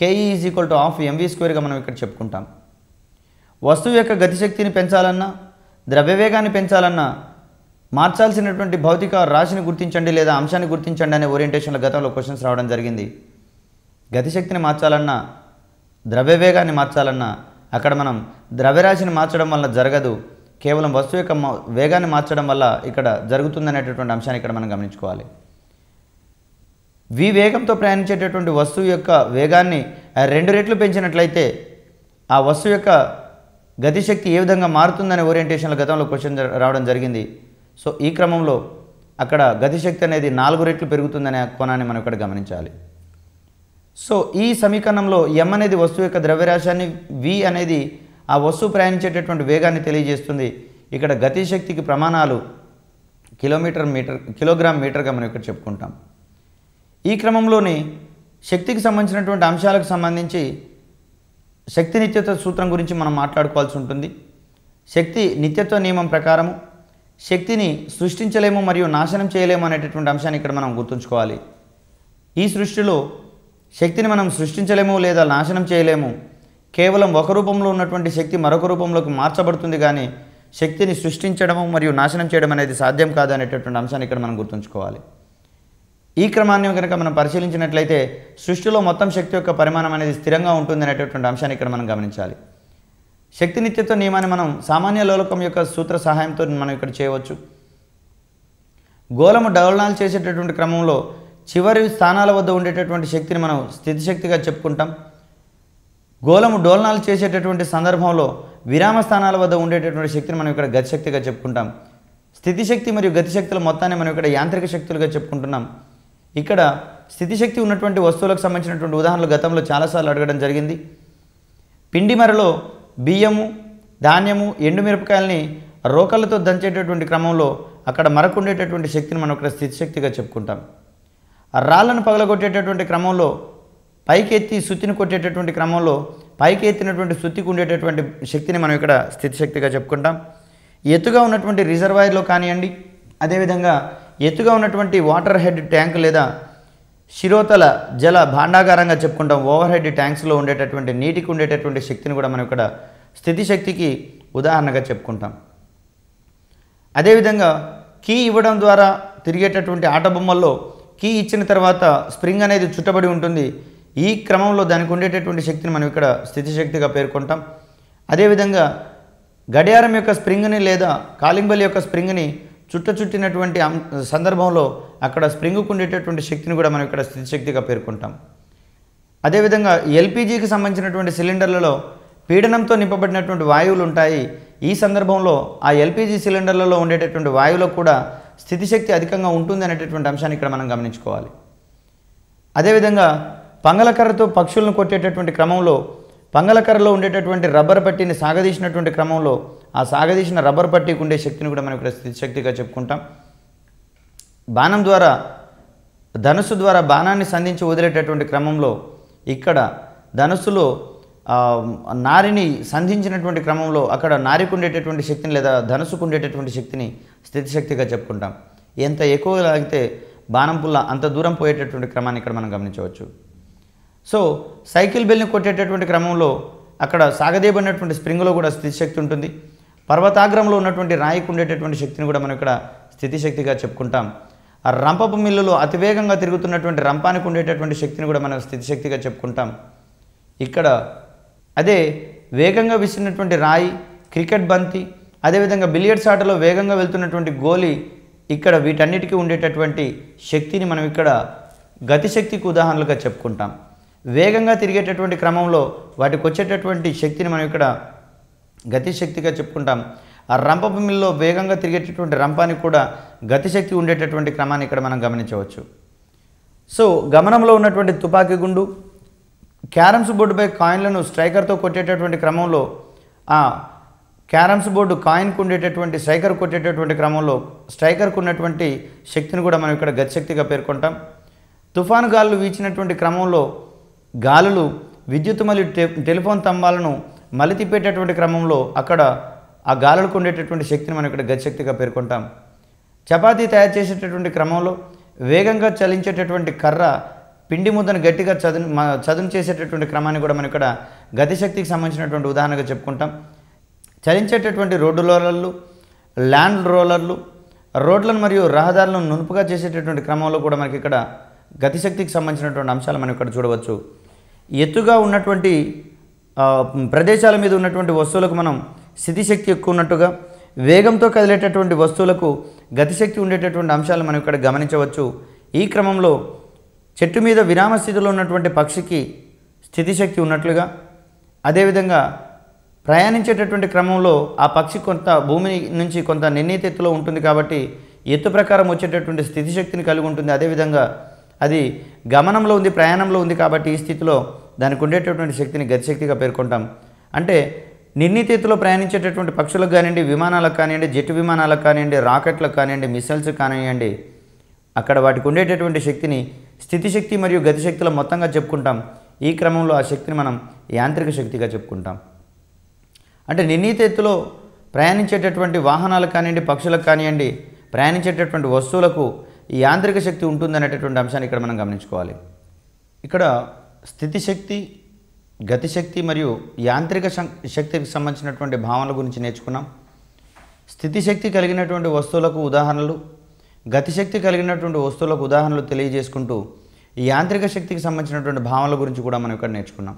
KE is equal to half M V స్క్వేర్గా మనం ఇక్కడ చెప్పుకుంటాం వస్తువు యొక్క గతిశక్తిని పెంచాలన్నా ద్రవ్యవేగాన్ని పెంచాలన్నా మార్చాల్సినటువంటి భౌతిక రాశిని గుర్తించండి లేదా అంశాన్ని గుర్తించండి అనే ఓరియంటేషన్లో గతంలో క్వశ్చన్స్ రావడం జరిగింది గతిశక్తిని మార్చాలన్నా ద్రవ్యవేగాన్ని మార్చాలన్నా అక్కడ మనం ద్రవ్యరాశిని మార్చడం వల్ల జరగదు కేవలం వస్తువు యొక్క వేగాన్ని మార్చడం వల్ల ఇక్కడ జరుగుతుందనేటటువంటి అంశాన్ని ఇక్కడ మనం గమనించుకోవాలి వి వేగంతో ప్రయాణించేటటువంటి వస్తువు యొక్క వేగాన్ని రెండు రెట్లు పెంచినట్లయితే ఆ వస్తువు యొక్క గతిశక్తి ఏ విధంగా మారుతుందనే ఓరియంటేషన్లో గతంలో క్వశ్చన్ రావడం జరిగింది సో ఈ క్రమంలో అక్కడ గతిశక్తి అనేది నాలుగు రెట్లు పెరుగుతుందనే కోణాన్ని మనం ఇక్కడ గమనించాలి సో ఈ సమీకరణంలో ఎం అనేది వస్తువు యొక్క ద్రవ్యరాశాన్ని వి అనేది ఆ వస్తువు ప్రయాణించేటటువంటి వేగాన్ని తెలియజేస్తుంది ఇక్కడ గతిశక్తికి ప్రమాణాలు కిలోమీటర్ మీటర్ కిలోగ్రామ్ మీటర్గా మనం ఇక్కడ చెప్పుకుంటాం ఈ క్రమంలోనే శక్తికి సంబంధించినటువంటి అంశాలకు సంబంధించి శక్తి నిత్యత్వ సూత్రం గురించి మనం మాట్లాడుకోవాల్సి ఉంటుంది శక్తి నిత్యత్వ నియమం ప్రకారము శక్తిని సృష్టించలేము మరియు నాశనం చేయలేము అనేటటువంటి అంశాన్ని ఇక్కడ మనం గుర్తుంచుకోవాలి ఈ సృష్టిలో శక్తిని మనం సృష్టించలేము లేదా నాశనం చేయలేము కేవలం ఒక రూపంలో ఉన్నటువంటి శక్తి మరొక రూపంలోకి మార్చబడుతుంది కానీ శక్తిని సృష్టించడము మరియు నాశనం చేయడం అనేది సాధ్యం కాదు అనేటటువంటి అంశాన్ని ఇక్కడ మనం గుర్తుంచుకోవాలి ఈ క్రమాన్ని కనుక మనం పరిశీలించినట్లయితే సృష్టిలో మొత్తం శక్తి యొక్క పరిమాణం అనేది స్థిరంగా ఉంటుంది అనేటటువంటి అంశాన్ని ఇక్కడ మనం గమనించాలి శక్తి నిత్యత్వ నియమాన్ని మనం సామాన్య లోలకం యొక్క సూత్ర సహాయంతో మనం ఇక్కడ చేయవచ్చు గోళము డవలనాలు చేసేటటువంటి క్రమంలో చివరి స్థానాల వద్ద ఉండేటటువంటి శక్తిని మనం స్థితిశక్తిగా చెప్పుకుంటాం గోలము డోలనాలు చేసేటటువంటి సందర్భంలో విరామ స్థానాల వద్ద ఉండేటటువంటి శక్తిని మనం ఇక్కడ గతిశక్తిగా చెప్పుకుంటాం స్థితిశక్తి మరియు గతిశక్తుల మొత్తాన్ని మనం ఇక్కడ యాంత్రిక శక్తులుగా చెప్పుకుంటున్నాం ఇక్కడ స్థితిశక్తి ఉన్నటువంటి వస్తువులకు సంబంధించినటువంటి ఉదాహరణలు గతంలో చాలాసార్లు అడగడం జరిగింది పిండి మరలో బియ్యము ధాన్యము ఎండుమిరపకాయల్ని రోకళ్ళతో దంచేటటువంటి క్రమంలో అక్కడ మరకుండేటటువంటి శక్తిని మనం ఇక్కడ స్థితిశక్తిగా చెప్పుకుంటాం రాళ్లను పగలగొట్టేటటువంటి క్రమంలో పైకెత్తి శుతిని కొట్టేటటువంటి క్రమంలో పైకి ఎత్తినటువంటి శుతికి ఉండేటటువంటి శక్తిని మనం ఇక్కడ స్థితిశక్తిగా చెప్పుకుంటాం ఎత్తుగా ఉన్నటువంటి రిజర్వాయర్లో కానివ్వండి అదేవిధంగా ఎత్తుగా ఉన్నటువంటి వాటర్ హెడ్ ట్యాంక్ లేదా శిరోతల జల భాండాగారంగా చెప్పుకుంటాం ఓవర్ హెడ్ ట్యాంక్స్లో ఉండేటటువంటి నీటికి ఉండేటటువంటి శక్తిని కూడా మనం ఇక్కడ స్థితిశక్తికి ఉదాహరణగా చెప్పుకుంటాం అదేవిధంగా కీ ఇవ్వడం ద్వారా తిరిగేటటువంటి ఆట బొమ్మల్లో కీ ఇచ్చిన తర్వాత స్ప్రింగ్ అనేది చుట్టబడి ఉంటుంది ఈ క్రమంలో దానికి ఉండేటటువంటి శక్తిని మనం ఇక్కడ స్థితిశక్తిగా పేర్కొంటాం అదేవిధంగా గడియారం యొక్క స్ప్రింగ్ని లేదా కాలింగ్ యొక్క స్ప్రింగ్ని చుట్ట చుట్టినటువంటి సందర్భంలో అక్కడ స్ప్రింగ్కు ఉండేటటువంటి శక్తిని కూడా మనం ఇక్కడ స్థితిశక్తిగా పేర్కొంటాం అదేవిధంగా ఎల్పిజికి సంబంధించినటువంటి సిలిండర్లలో పీడనంతో నింపబడినటువంటి వాయువులు ఉంటాయి ఈ సందర్భంలో ఆ ఎల్పిజి సిలిండర్లలో ఉండేటటువంటి వాయువులకు కూడా స్థితిశక్తి అధికంగా ఉంటుంది అనేటటువంటి అంశాన్ని ఇక్కడ మనం గమనించుకోవాలి అదేవిధంగా పంగలకర్రతో పక్షులను కొట్టేటటువంటి క్రమంలో పంగలకర్రలో ఉండేటటువంటి రబ్బర్ పట్టీని సాగదీసినటువంటి క్రమంలో ఆ సాగదీసిన రబ్బర్ పట్టీకి ఉండే శక్తిని కూడా మనం ఇక్కడ స్థితిశక్తిగా చెప్పుకుంటాం బాణం ద్వారా ధనుసు ద్వారా బాణాన్ని సంధించి వదిలేటటువంటి క్రమంలో ఇక్కడ ధనుసులో నారిని సంధించినటువంటి క్రమంలో అక్కడ నారికి ఉండేటటువంటి శక్తిని లేదా ధనుసుకు ఉండేటటువంటి శక్తిని స్థితిశక్తిగా చెప్పుకుంటాం ఎంత ఎక్కువ అయితే బాణం పుల్ల అంత దూరం పోయేటటువంటి క్రమాన్ని ఇక్కడ మనం గమనించవచ్చు సో సైకిల్ బెల్ని కొట్టేటటువంటి క్రమంలో అక్కడ సాగదీబడినటువంటి స్ప్రింగ్లో కూడా స్థితిశక్తి ఉంటుంది పర్వతాగ్రంలో ఉన్నటువంటి రాయికి ఉండేటటువంటి శక్తిని కూడా మనం ఇక్కడ స్థితిశక్తిగా చెప్పుకుంటాం ఆ రంపపు మిల్లులో అతివేగంగా తిరుగుతున్నటువంటి రంపానికి ఉండేటటువంటి శక్తిని కూడా మనం స్థితిశక్తిగా చెప్పుకుంటాం ఇక్కడ అదే వేగంగా విసిరినటువంటి రాయి క్రికెట్ బంతి అదేవిధంగా బిలియర్డ్స్ ఆటలో వేగంగా వెళ్తున్నటువంటి గోలీ ఇక్కడ వీటన్నిటికీ ఉండేటటువంటి శక్తిని మనం ఇక్కడ గతిశక్తికి ఉదాహరణలుగా చెప్పుకుంటాం వేగంగా తిరిగేటటువంటి క్రమంలో వాటికి వచ్చేటటువంటి శక్తిని మనం ఇక్కడ గతిశక్తిగా చెప్పుకుంటాం ఆ రంపపు మిల్లో వేగంగా తిరిగేటటువంటి రంపానికి కూడా గతిశక్తి ఉండేటటువంటి క్రమాన్ని ఇక్కడ మనం గమనించవచ్చు సో గమనంలో ఉన్నటువంటి తుపాకీ గుండు క్యారమ్స్ బోర్డుపై కాయిన్లను స్ట్రైకర్తో కొట్టేటటువంటి క్రమంలో ఆ క్యారమ్స్ బోర్డు కాయిన్కు ఉండేటటువంటి స్ట్రైకర్ కొట్టేటటువంటి క్రమంలో స్ట్రైకర్కు ఉన్నటువంటి శక్తిని కూడా మనం ఇక్కడ గతిశక్తిగా పేర్కొంటాం తుఫాను గాలు వీచినటువంటి క్రమంలో గాలులు విద్యుత్ మరియు టెలిఫోన్ స్తంభాలను మలితిప్పేటటువంటి క్రమంలో అక్కడ ఆ గాలులకు ఉండేటటువంటి శక్తిని మనం ఇక్కడ గతిశక్తిగా పేర్కొంటాం చపాతీ తయారు చేసేటటువంటి క్రమంలో వేగంగా చలించేటటువంటి కర్ర పిండి ముద్దను గట్టిగా చదును చదును చేసేటటువంటి క్రమాన్ని కూడా మనం ఇక్కడ గతిశక్తికి సంబంధించినటువంటి ఉదాహరణగా చెప్పుకుంటాం చలించేటటువంటి రోడ్డు రోలర్లు ల్యాండ్ రోలర్లు రోడ్లను మరియు రహదారులను నునుపుగా చేసేటటువంటి క్రమంలో కూడా మనకి ఇక్కడ గతిశక్తికి సంబంధించినటువంటి అంశాలు మనం ఇక్కడ చూడవచ్చు ఎత్తుగా ఉన్నటువంటి ప్రదేశాల మీద ఉన్నటువంటి వస్తువులకు మనం స్థితిశక్తి ఎక్కువ ఉన్నట్టుగా వేగంతో కదిలేటటువంటి వస్తువులకు గతిశక్తి ఉండేటటువంటి అంశాలు మనం ఇక్కడ గమనించవచ్చు ఈ క్రమంలో చెట్టు మీద విరామ స్థితిలో ఉన్నటువంటి పక్షికి స్థితిశక్తి ఉన్నట్లుగా అదేవిధంగా ప్రయాణించేటటువంటి క్రమంలో ఆ పక్షి కొంత భూమి నుంచి కొంత నిర్ణీత ఎత్తులో ఉంటుంది కాబట్టి ఎత్తు ప్రకారం వచ్చేటటువంటి స్థితిశక్తిని కలిగి ఉంటుంది అదేవిధంగా అది గమనంలో ఉంది ప్రయాణంలో ఉంది కాబట్టి ఈ స్థితిలో దానికి ఉండేటటువంటి శక్తిని గతిశక్తిగా పేర్కొంటాం అంటే నిర్ణీతిలో ప్రయాణించేటటువంటి పక్షులకు కానివ్వండి విమానాలకు కానివ్వండి జెట్ విమానాలకు కానివ్వండి రాకెట్లకు కానివ్వండి మిసైల్స్ కానివ్వండి అక్కడ వాటికి ఉండేటటువంటి శక్తిని స్థితిశక్తి మరియు గతిశక్తిలో మొత్తంగా చెప్పుకుంటాం ఈ క్రమంలో ఆ శక్తిని మనం యాంత్రిక శక్తిగా చెప్పుకుంటాం అంటే నిర్ణీత ఎత్తులో ప్రయాణించేటటువంటి వాహనాలకు కానివ్వండి పక్షులకు కానివ్వండి ప్రయాణించేటటువంటి వస్తువులకు ఈ యాంత్రిక శక్తి ఉంటుందనేటటువంటి అంశాన్ని ఇక్కడ మనం గమనించుకోవాలి ఇక్కడ స్థితిశక్తి గతిశక్తి మరియు యాంత్రిక శక్తికి సంబంధించినటువంటి భావనల గురించి నేర్చుకున్నాం స్థితిశక్తి కలిగినటువంటి వస్తువులకు ఉదాహరణలు గతిశక్తి కలిగినటువంటి వస్తువులకు ఉదాహరణలు తెలియజేసుకుంటూ యాంత్రిక శక్తికి సంబంధించినటువంటి భావనల గురించి కూడా మనం ఇక్కడ నేర్చుకున్నాం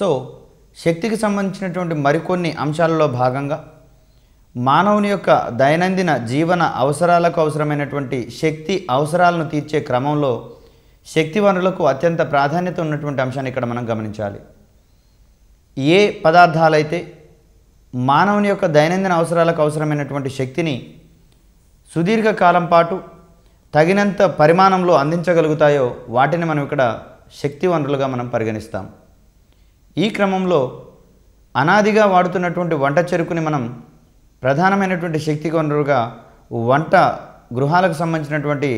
సో శక్తికి సంబంధించినటువంటి మరికొన్ని అంశాలలో భాగంగా మానవుని యొక్క దైనందిన జీవన అవసరాలకు అవసరమైనటువంటి శక్తి అవసరాలను తీర్చే క్రమంలో శక్తి వనరులకు అత్యంత ప్రాధాన్యత ఉన్నటువంటి అంశాన్ని ఇక్కడ మనం గమనించాలి ఏ పదార్థాలైతే మానవుని యొక్క దైనందిన అవసరాలకు అవసరమైనటువంటి శక్తిని సుదీర్ఘకాలం పాటు తగినంత పరిమాణంలో అందించగలుగుతాయో వాటిని మనం ఇక్కడ శక్తి వనరులుగా మనం పరిగణిస్తాం ఈ క్రమంలో అనాదిగా వాడుతున్నటువంటి వంట చెరుకుని మనం ప్రధానమైనటువంటి శక్తి వనరుగా వంట గృహాలకు సంబంధించినటువంటి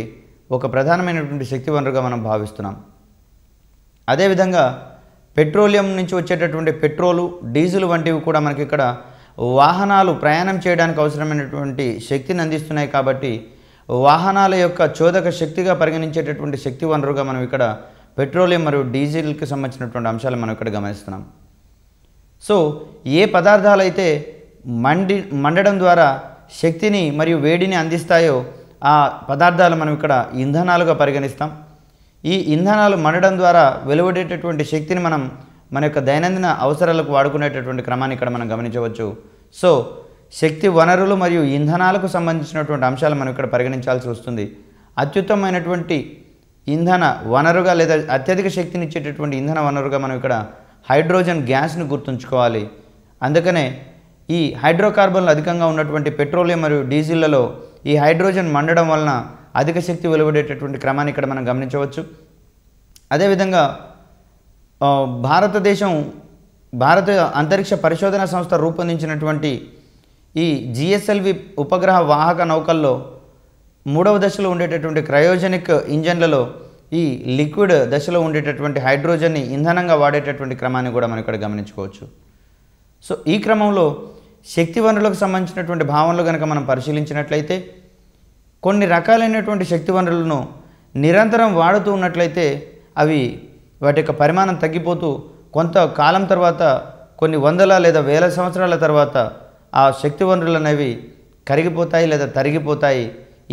ఒక ప్రధానమైనటువంటి శక్తి వనరుగా మనం భావిస్తున్నాం అదేవిధంగా పెట్రోలియం నుంచి వచ్చేటటువంటి పెట్రోలు డీజిల్ వంటివి కూడా మనకి ఇక్కడ వాహనాలు ప్రయాణం చేయడానికి అవసరమైనటువంటి శక్తిని అందిస్తున్నాయి కాబట్టి వాహనాల యొక్క చోదక శక్తిగా పరిగణించేటటువంటి శక్తి వనరుగా మనం ఇక్కడ పెట్రోలియం మరియు డీజిల్కి సంబంధించినటువంటి అంశాలు మనం ఇక్కడ గమనిస్తున్నాం సో ఏ పదార్థాలైతే మండి మండడం ద్వారా శక్తిని మరియు వేడిని అందిస్తాయో ఆ పదార్థాలు మనం ఇక్కడ ఇంధనాలుగా పరిగణిస్తాం ఈ ఇంధనాలు మండడం ద్వారా వెలువడేటటువంటి శక్తిని మనం మన యొక్క దైనందిన అవసరాలకు వాడుకునేటటువంటి క్రమాన్ని ఇక్కడ మనం గమనించవచ్చు సో శక్తి వనరులు మరియు ఇంధనాలకు సంబంధించినటువంటి అంశాలు మనం ఇక్కడ పరిగణించాల్సి వస్తుంది అత్యుత్తమైనటువంటి ఇంధన వనరుగా లేదా అత్యధిక శక్తినిచ్చేటటువంటి ఇంధన వనరుగా మనం ఇక్కడ హైడ్రోజన్ గ్యాస్ను గుర్తుంచుకోవాలి అందుకనే ఈ హైడ్రోకార్బన్లు అధికంగా ఉన్నటువంటి పెట్రోలియం మరియు డీజిల్లలో ఈ హైడ్రోజన్ మండడం వలన అధిక శక్తి వెలువడేటటువంటి క్రమాన్ని ఇక్కడ మనం గమనించవచ్చు అదేవిధంగా భారతదేశం భారత అంతరిక్ష పరిశోధన సంస్థ రూపొందించినటువంటి ఈ జిఎస్ఎల్వి ఉపగ్రహ వాహక నౌకల్లో మూడవ దశలో ఉండేటటువంటి క్రయోజెనిక్ ఇంజన్లలో ఈ లిక్విడ్ దశలో ఉండేటటువంటి హైడ్రోజన్ని ఇంధనంగా వాడేటటువంటి క్రమాన్ని కూడా మనం ఇక్కడ గమనించుకోవచ్చు సో ఈ క్రమంలో శక్తి వనరులకు సంబంధించినటువంటి భావనలు కనుక మనం పరిశీలించినట్లయితే కొన్ని రకాలైనటువంటి శక్తి వనరులను నిరంతరం వాడుతూ ఉన్నట్లయితే అవి వాటి యొక్క పరిమాణం తగ్గిపోతూ కొంత కాలం తర్వాత కొన్ని వందల లేదా వేల సంవత్సరాల తర్వాత ఆ శక్తి వనరులు అనేవి కరిగిపోతాయి లేదా తరిగిపోతాయి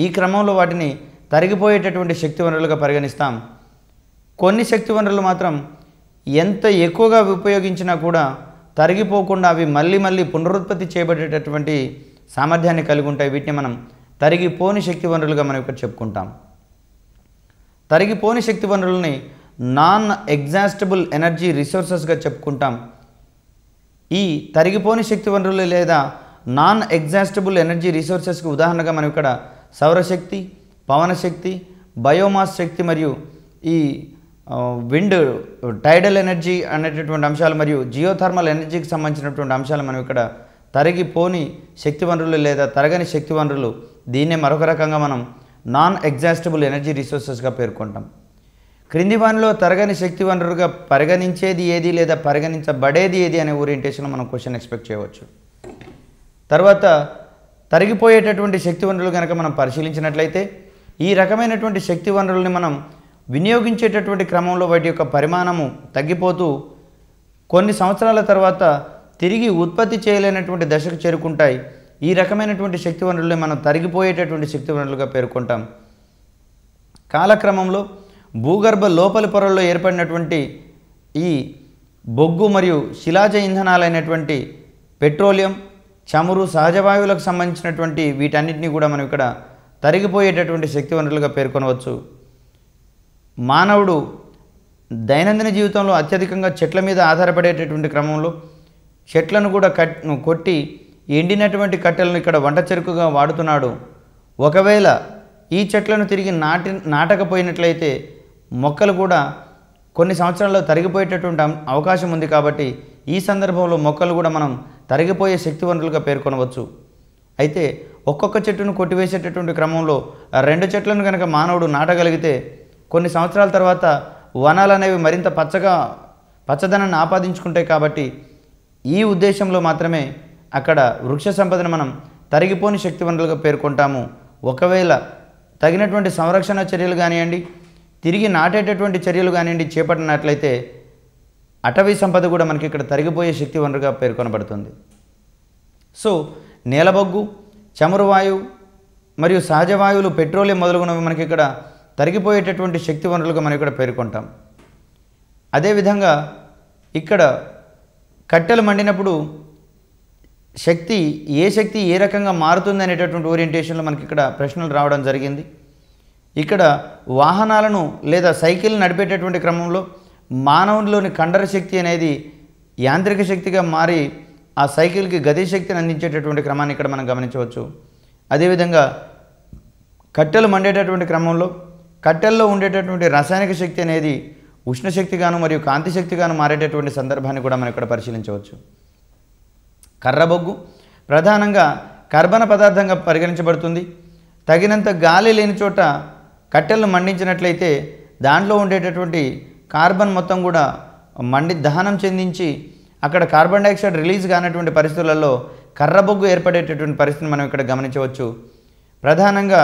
ఈ క్రమంలో వాటిని తరిగిపోయేటటువంటి శక్తి వనరులుగా పరిగణిస్తాం కొన్ని శక్తి వనరులు మాత్రం ఎంత ఎక్కువగా ఉపయోగించినా కూడా తరిగిపోకుండా అవి మళ్ళీ మళ్ళీ పునరుత్పత్తి చేయబడేటటువంటి సామర్థ్యాన్ని కలిగి ఉంటాయి వీటిని మనం తరిగిపోని శక్తి వనరులుగా మనం ఇక్కడ చెప్పుకుంటాం తరిగిపోని శక్తి వనరుల్ని నాన్ ఎగ్జాస్టబుల్ ఎనర్జీ రిసోర్సెస్గా చెప్పుకుంటాం ఈ తరిగిపోని శక్తి వనరులు లేదా నాన్ ఎగ్జాస్టబుల్ ఎనర్జీ రిసోర్సెస్కి ఉదాహరణగా మనం ఇక్కడ సౌరశక్తి పవనశక్తి బయోమాస్ శక్తి మరియు ఈ విండ్ టైడల్ ఎనర్జీ అనేటటువంటి అంశాలు మరియు జియోథర్మల్ ఎనర్జీకి సంబంధించినటువంటి అంశాలు మనం ఇక్కడ తరిగి పోని శక్తి వనరులు లేదా తరగని శక్తి వనరులు దీన్నే మరొక రకంగా మనం నాన్ ఎగ్జాస్టబుల్ ఎనర్జీ రిసోర్సెస్గా పేర్కొంటాం క్రింది వానిలో తరగని శక్తి వనరుగా పరిగణించేది ఏది లేదా పరిగణించబడేది ఏది అనే ఓరియంటేషన్లో మనం క్వశ్చన్ ఎక్స్పెక్ట్ చేయవచ్చు తర్వాత తరిగిపోయేటటువంటి శక్తి వనరులు కనుక మనం పరిశీలించినట్లయితే ఈ రకమైనటువంటి శక్తి వనరుల్ని మనం వినియోగించేటటువంటి క్రమంలో వాటి యొక్క పరిమాణము తగ్గిపోతూ కొన్ని సంవత్సరాల తర్వాత తిరిగి ఉత్పత్తి చేయలేనటువంటి దశకు చేరుకుంటాయి ఈ రకమైనటువంటి శక్తి వనరులే మనం తరిగిపోయేటటువంటి శక్తి వనరులుగా పేర్కొంటాం కాలక్రమంలో భూగర్భ లోపలి పొరల్లో ఏర్పడినటువంటి ఈ బొగ్గు మరియు శిలాజ ఇంధనాలైనటువంటి పెట్రోలియం చమురు సహజవాయువులకు సంబంధించినటువంటి వీటన్నిటిని కూడా మనం ఇక్కడ తరిగిపోయేటటువంటి శక్తి వనరులుగా పేర్కొనవచ్చు మానవుడు దైనందిన జీవితంలో అత్యధికంగా చెట్ల మీద ఆధారపడేటటువంటి క్రమంలో చెట్లను కూడా కట్ కొట్టి ఎండినటువంటి కట్టెలను ఇక్కడ వంట చెరుకుగా వాడుతున్నాడు ఒకవేళ ఈ చెట్లను తిరిగి నాటి నాటకపోయినట్లయితే మొక్కలు కూడా కొన్ని సంవత్సరాల్లో తరిగిపోయేటటువంటి అవకాశం ఉంది కాబట్టి ఈ సందర్భంలో మొక్కలు కూడా మనం తరిగిపోయే శక్తి వనరులుగా పేర్కొనవచ్చు అయితే ఒక్కొక్క చెట్టును కొట్టివేసేటటువంటి క్రమంలో రెండు చెట్లను కనుక మానవుడు నాటగలిగితే కొన్ని సంవత్సరాల తర్వాత వనాలు అనేవి మరింత పచ్చగా పచ్చదనాన్ని ఆపాదించుకుంటాయి కాబట్టి ఈ ఉద్దేశంలో మాత్రమే అక్కడ వృక్ష సంపదను మనం తరిగిపోని శక్తి వనరులుగా పేర్కొంటాము ఒకవేళ తగినటువంటి సంరక్షణ చర్యలు కానివ్వండి తిరిగి నాటేటటువంటి చర్యలు కానివ్వండి చేపట్టినట్లయితే అటవీ సంపద కూడా మనకి ఇక్కడ తరిగిపోయే శక్తి వనరుగా పేర్కొనబడుతుంది సో నేలబొగ్గు చమురు వాయువు మరియు సహజ వాయువులు పెట్రోలియం మొదలుగునవి మనకి ఇక్కడ తరిగిపోయేటటువంటి శక్తి వనరులుగా మనం ఇక్కడ పేర్కొంటాం అదేవిధంగా ఇక్కడ కట్టెలు మండినప్పుడు శక్తి ఏ శక్తి ఏ రకంగా మారుతుంది అనేటటువంటి ఓరియంటేషన్లో మనకి ఇక్కడ ప్రశ్నలు రావడం జరిగింది ఇక్కడ వాహనాలను లేదా సైకిల్ నడిపేటటువంటి క్రమంలో మానవునిలోని కండర శక్తి అనేది యాంత్రిక శక్తిగా మారి ఆ సైకిల్కి గది శక్తిని అందించేటటువంటి క్రమాన్ని ఇక్కడ మనం గమనించవచ్చు అదేవిధంగా కట్టెలు మండేటటువంటి క్రమంలో కట్టెల్లో ఉండేటటువంటి రసాయనిక శక్తి అనేది ఉష్ణశక్తిగాను మరియు కాంతి శక్తిగాను మారేటటువంటి సందర్భాన్ని కూడా మనం ఇక్కడ పరిశీలించవచ్చు కర్రబొగ్గు ప్రధానంగా కర్బన పదార్థంగా పరిగణించబడుతుంది తగినంత గాలి లేని చోట కట్టెలను మండించినట్లయితే దాంట్లో ఉండేటటువంటి కార్బన్ మొత్తం కూడా మండి దహనం చెందించి అక్కడ కార్బన్ డైఆక్సైడ్ రిలీజ్ కానటువంటి పరిస్థితులలో కర్రబొగ్గు ఏర్పడేటటువంటి పరిస్థితిని మనం ఇక్కడ గమనించవచ్చు ప్రధానంగా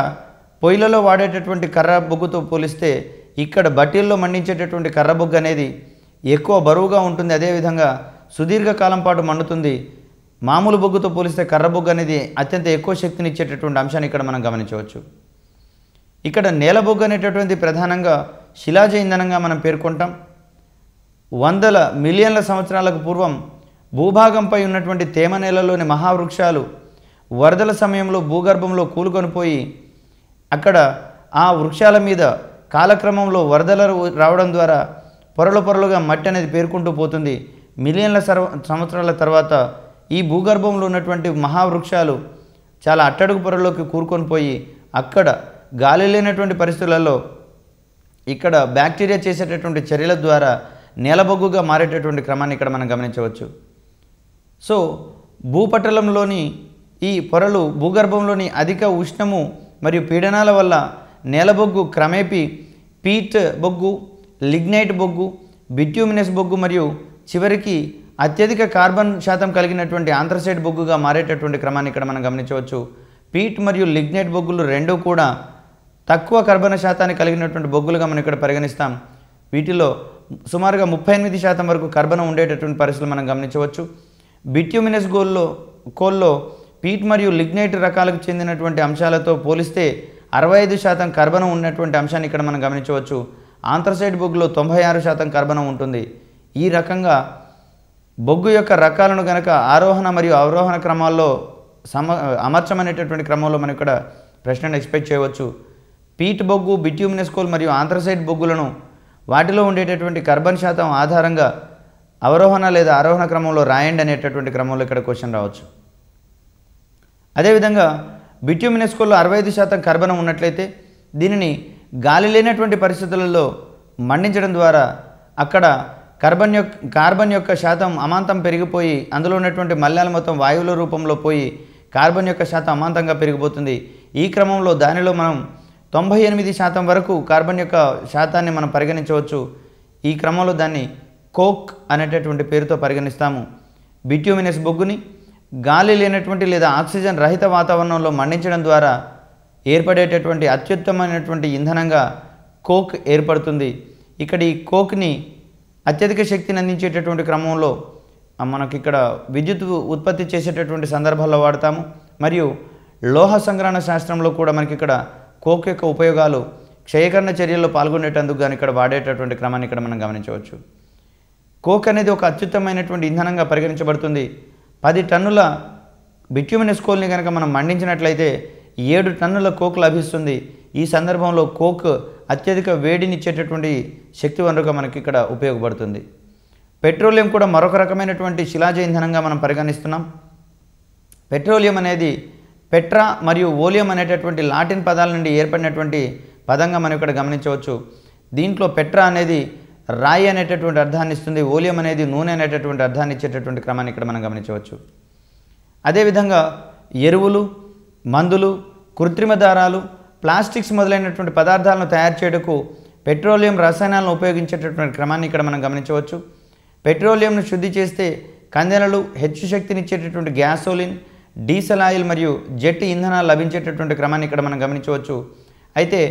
పొయ్యిలలో వాడేటటువంటి కర్ర బొగ్గుతో పోలిస్తే ఇక్కడ బట్టీల్లో మండించేటటువంటి కర్ర బొగ్గు అనేది ఎక్కువ బరువుగా ఉంటుంది అదేవిధంగా సుదీర్ఘకాలం పాటు మండుతుంది మామూలు బొగ్గుతో పోలిస్తే కర్ర బొగ్గు అనేది అత్యంత ఎక్కువ శక్తిని ఇచ్చేటటువంటి అంశాన్ని ఇక్కడ మనం గమనించవచ్చు ఇక్కడ నేల బొగ్గు అనేటటువంటి ప్రధానంగా శిలాజ ఇంధనంగా మనం పేర్కొంటాం వందల మిలియన్ల సంవత్సరాలకు పూర్వం భూభాగంపై ఉన్నటువంటి తేమ నేలలోని మహావృక్షాలు వరదల సమయంలో భూగర్భంలో కూలుకొనిపోయి అక్కడ ఆ వృక్షాల మీద కాలక్రమంలో వరదలు రావడం ద్వారా పొరలు పొరలుగా మట్టి అనేది పేర్కొంటూ పోతుంది మిలియన్ల సర్వ సంవత్సరాల తర్వాత ఈ భూగర్భంలో ఉన్నటువంటి మహావృక్షాలు చాలా అట్టడుగు పొరలోకి కూరుకొని పోయి అక్కడ గాలి లేనటువంటి పరిస్థితులలో ఇక్కడ బ్యాక్టీరియా చేసేటటువంటి చర్యల ద్వారా నేలబొగ్గుగా మారేటటువంటి క్రమాన్ని ఇక్కడ మనం గమనించవచ్చు సో భూపటలంలోని ఈ పొరలు భూగర్భంలోని అధిక ఉష్ణము మరియు పీడనాల వల్ల నేలబొగ్గు క్రమేపీ పీట్ బొగ్గు లిగ్నైట్ బొగ్గు బిట్యూమినస్ బొగ్గు మరియు చివరికి అత్యధిక కార్బన్ శాతం కలిగినటువంటి ఆంథ్రసైడ్ బొగ్గుగా మారేటటువంటి క్రమాన్ని ఇక్కడ మనం గమనించవచ్చు పీట్ మరియు లిగ్నైట్ బొగ్గులు రెండూ కూడా తక్కువ కార్బన శాతాన్ని కలిగినటువంటి బొగ్గులుగా మనం ఇక్కడ పరిగణిస్తాం వీటిలో సుమారుగా ముప్పై ఎనిమిది శాతం వరకు కర్బనం ఉండేటటువంటి పరిస్థితులు మనం గమనించవచ్చు బిట్యూమినస్ గోల్లో కోల్లో పీట్ మరియు లిగ్నైట్ రకాలకు చెందినటువంటి అంశాలతో పోలిస్తే అరవై ఐదు శాతం కర్బనం ఉన్నటువంటి అంశాన్ని ఇక్కడ మనం గమనించవచ్చు ఆంథ్రసైడ్ బొగ్గులో తొంభై ఆరు శాతం కర్బనం ఉంటుంది ఈ రకంగా బొగ్గు యొక్క రకాలను గనక ఆరోహణ మరియు అవరోహణ క్రమాల్లో సమ అమర్చమనేటటువంటి క్రమంలో మనం ఇక్కడ ప్రశ్నను ఎక్స్పెక్ట్ చేయవచ్చు పీట్ బొగ్గు బిట్యూమినస్కోల్ మరియు ఆంథ్రసైడ్ బొగ్గులను వాటిలో ఉండేటటువంటి కర్బన్ శాతం ఆధారంగా అవరోహణ లేదా ఆరోహణ క్రమంలో రాయండి అనేటటువంటి క్రమంలో ఇక్కడ క్వశ్చన్ రావచ్చు అదేవిధంగా బిట్యూమినెస్కోల్లో అరవై ఐదు శాతం కర్బనం ఉన్నట్లయితే దీనిని గాలి లేనటువంటి పరిస్థితులలో మండించడం ద్వారా అక్కడ కార్బన్ యొక్క కార్బన్ యొక్క శాతం అమాంతం పెరిగిపోయి అందులో ఉన్నటువంటి మల్యాలు మొత్తం వాయువుల రూపంలో పోయి కార్బన్ యొక్క శాతం అమాంతంగా పెరిగిపోతుంది ఈ క్రమంలో దానిలో మనం తొంభై ఎనిమిది శాతం వరకు కార్బన్ యొక్క శాతాన్ని మనం పరిగణించవచ్చు ఈ క్రమంలో దాన్ని కోక్ అనేటటువంటి పేరుతో పరిగణిస్తాము బిట్యూమినస్ బొగ్గుని గాలి లేనటువంటి లేదా ఆక్సిజన్ రహిత వాతావరణంలో మండించడం ద్వారా ఏర్పడేటటువంటి అత్యుత్తమైనటువంటి ఇంధనంగా కోక్ ఏర్పడుతుంది ఇక్కడ ఈ కోక్ని అత్యధిక శక్తిని అందించేటటువంటి క్రమంలో మనకి ఇక్కడ విద్యుత్ ఉత్పత్తి చేసేటటువంటి సందర్భాల్లో వాడతాము మరియు లోహ సంగ్రహణ శాస్త్రంలో కూడా మనకి ఇక్కడ కోక్ యొక్క ఉపయోగాలు క్షయకరణ చర్యల్లో పాల్గొనేటందుకు కానీ ఇక్కడ వాడేటటువంటి క్రమాన్ని ఇక్కడ మనం గమనించవచ్చు కోక్ అనేది ఒక అత్యుత్తమైనటువంటి ఇంధనంగా పరిగణించబడుతుంది పది టన్నుల బిట్యూమినస్ కోల్ని కనుక మనం మండించినట్లయితే ఏడు టన్నుల కోక్ లభిస్తుంది ఈ సందర్భంలో కోక్ అత్యధిక వేడినిచ్చేటటువంటి శక్తి వనరుగా మనకి ఇక్కడ ఉపయోగపడుతుంది పెట్రోలియం కూడా మరొక రకమైనటువంటి శిలాజ ఇంధనంగా మనం పరిగణిస్తున్నాం పెట్రోలియం అనేది పెట్రా మరియు ఓలియం అనేటటువంటి లాటిన్ పదాల నుండి ఏర్పడినటువంటి పదంగా మనం ఇక్కడ గమనించవచ్చు దీంట్లో పెట్రా అనేది రాయి అనేటటువంటి అర్థాన్ని ఇస్తుంది ఓలియం అనేది నూనె అనేటటువంటి అర్థాన్ని ఇచ్చేటటువంటి క్రమాన్ని ఇక్కడ మనం గమనించవచ్చు అదేవిధంగా ఎరువులు మందులు కృత్రిమ దారాలు ప్లాస్టిక్స్ మొదలైనటువంటి పదార్థాలను తయారు చేయడకు పెట్రోలియం రసాయనాలను ఉపయోగించేటటువంటి క్రమాన్ని ఇక్కడ మనం గమనించవచ్చు పెట్రోలియంను శుద్ధి చేస్తే కందెనలు హెచ్చు శక్తినిచ్చేటటువంటి గ్యాసోలిన్ డీసెల్ ఆయిల్ మరియు జెట్ ఇంధనాలు లభించేటటువంటి క్రమాన్ని ఇక్కడ మనం గమనించవచ్చు అయితే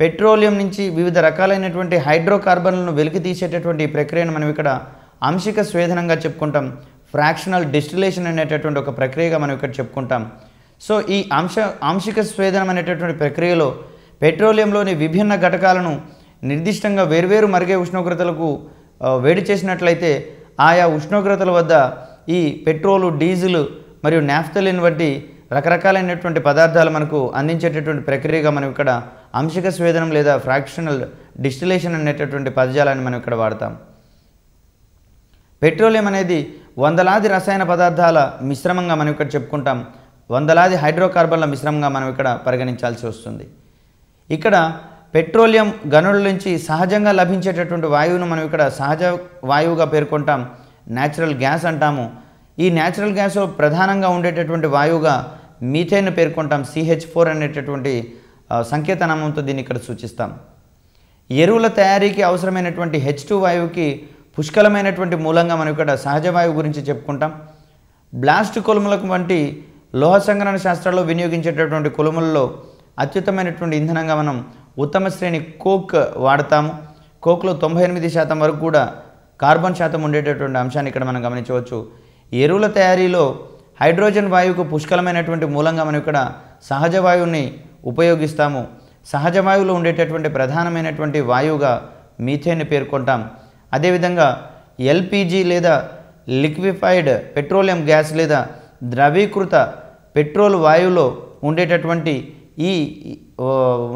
పెట్రోలియం నుంచి వివిధ రకాలైనటువంటి హైడ్రోకార్బన్లను వెలికి తీసేటటువంటి ఈ ప్రక్రియను మనం ఇక్కడ అంశిక స్వేదనంగా చెప్పుకుంటాం ఫ్రాక్షనల్ డిస్టిలేషన్ అనేటటువంటి ఒక ప్రక్రియగా మనం ఇక్కడ చెప్పుకుంటాం సో ఈ అంశ ఆంశిక స్వేదనం అనేటటువంటి ప్రక్రియలో పెట్రోలియంలోని విభిన్న ఘటకాలను నిర్దిష్టంగా వేర్వేరు మరిగే ఉష్ణోగ్రతలకు వేడి చేసినట్లయితే ఆయా ఉష్ణోగ్రతల వద్ద ఈ పెట్రోలు డీజిల్ మరియు నాఫ్తలిన్ వంటి రకరకాలైనటువంటి పదార్థాలు మనకు అందించేటటువంటి ప్రక్రియగా మనం ఇక్కడ అంశిక స్వేదనం లేదా ఫ్రాక్షనల్ డిస్టిలేషన్ అనేటటువంటి పదజాలాన్ని మనం ఇక్కడ వాడతాం పెట్రోలియం అనేది వందలాది రసాయన పదార్థాల మిశ్రమంగా మనం ఇక్కడ చెప్పుకుంటాం వందలాది హైడ్రోకార్బన్ల మిశ్రమంగా మనం ఇక్కడ పరిగణించాల్సి వస్తుంది ఇక్కడ పెట్రోలియం గనుల నుంచి సహజంగా లభించేటటువంటి వాయువును మనం ఇక్కడ సహజ వాయువుగా పేర్కొంటాం న్యాచురల్ గ్యాస్ అంటాము ఈ న్యాచురల్ గ్యాస్లో ప్రధానంగా ఉండేటటువంటి వాయువుగా మీథేన్ పేర్కొంటాం సిహెచ్ ఫోర్ అనేటటువంటి సంకేతనామంతో దీన్ని ఇక్కడ సూచిస్తాం ఎరువుల తయారీకి అవసరమైనటువంటి హెచ్ టూ వాయువుకి పుష్కలమైనటువంటి మూలంగా మనం ఇక్కడ సహజ వాయువు గురించి చెప్పుకుంటాం బ్లాస్ట్ కొలుములకు వంటి లోహ సంగ్రహణ శాస్త్రాల్లో వినియోగించేటటువంటి కొలుములలో అత్యుత్తమైనటువంటి ఇంధనంగా మనం ఉత్తమ శ్రేణి కోక్ వాడతాము కోక్లో తొంభై ఎనిమిది శాతం వరకు కూడా కార్బన్ శాతం ఉండేటటువంటి అంశాన్ని ఇక్కడ మనం గమనించవచ్చు ఎరువుల తయారీలో హైడ్రోజన్ వాయువుకు పుష్కలమైనటువంటి మూలంగా మనం ఇక్కడ సహజ వాయువుని ఉపయోగిస్తాము సహజ వాయువులో ఉండేటటువంటి ప్రధానమైనటువంటి వాయువుగా మీథేన్ పేర్కొంటాం అదేవిధంగా ఎల్పిజి లేదా లిక్విఫైడ్ పెట్రోలియం గ్యాస్ లేదా ద్రవీకృత పెట్రోల్ వాయువులో ఉండేటటువంటి ఈ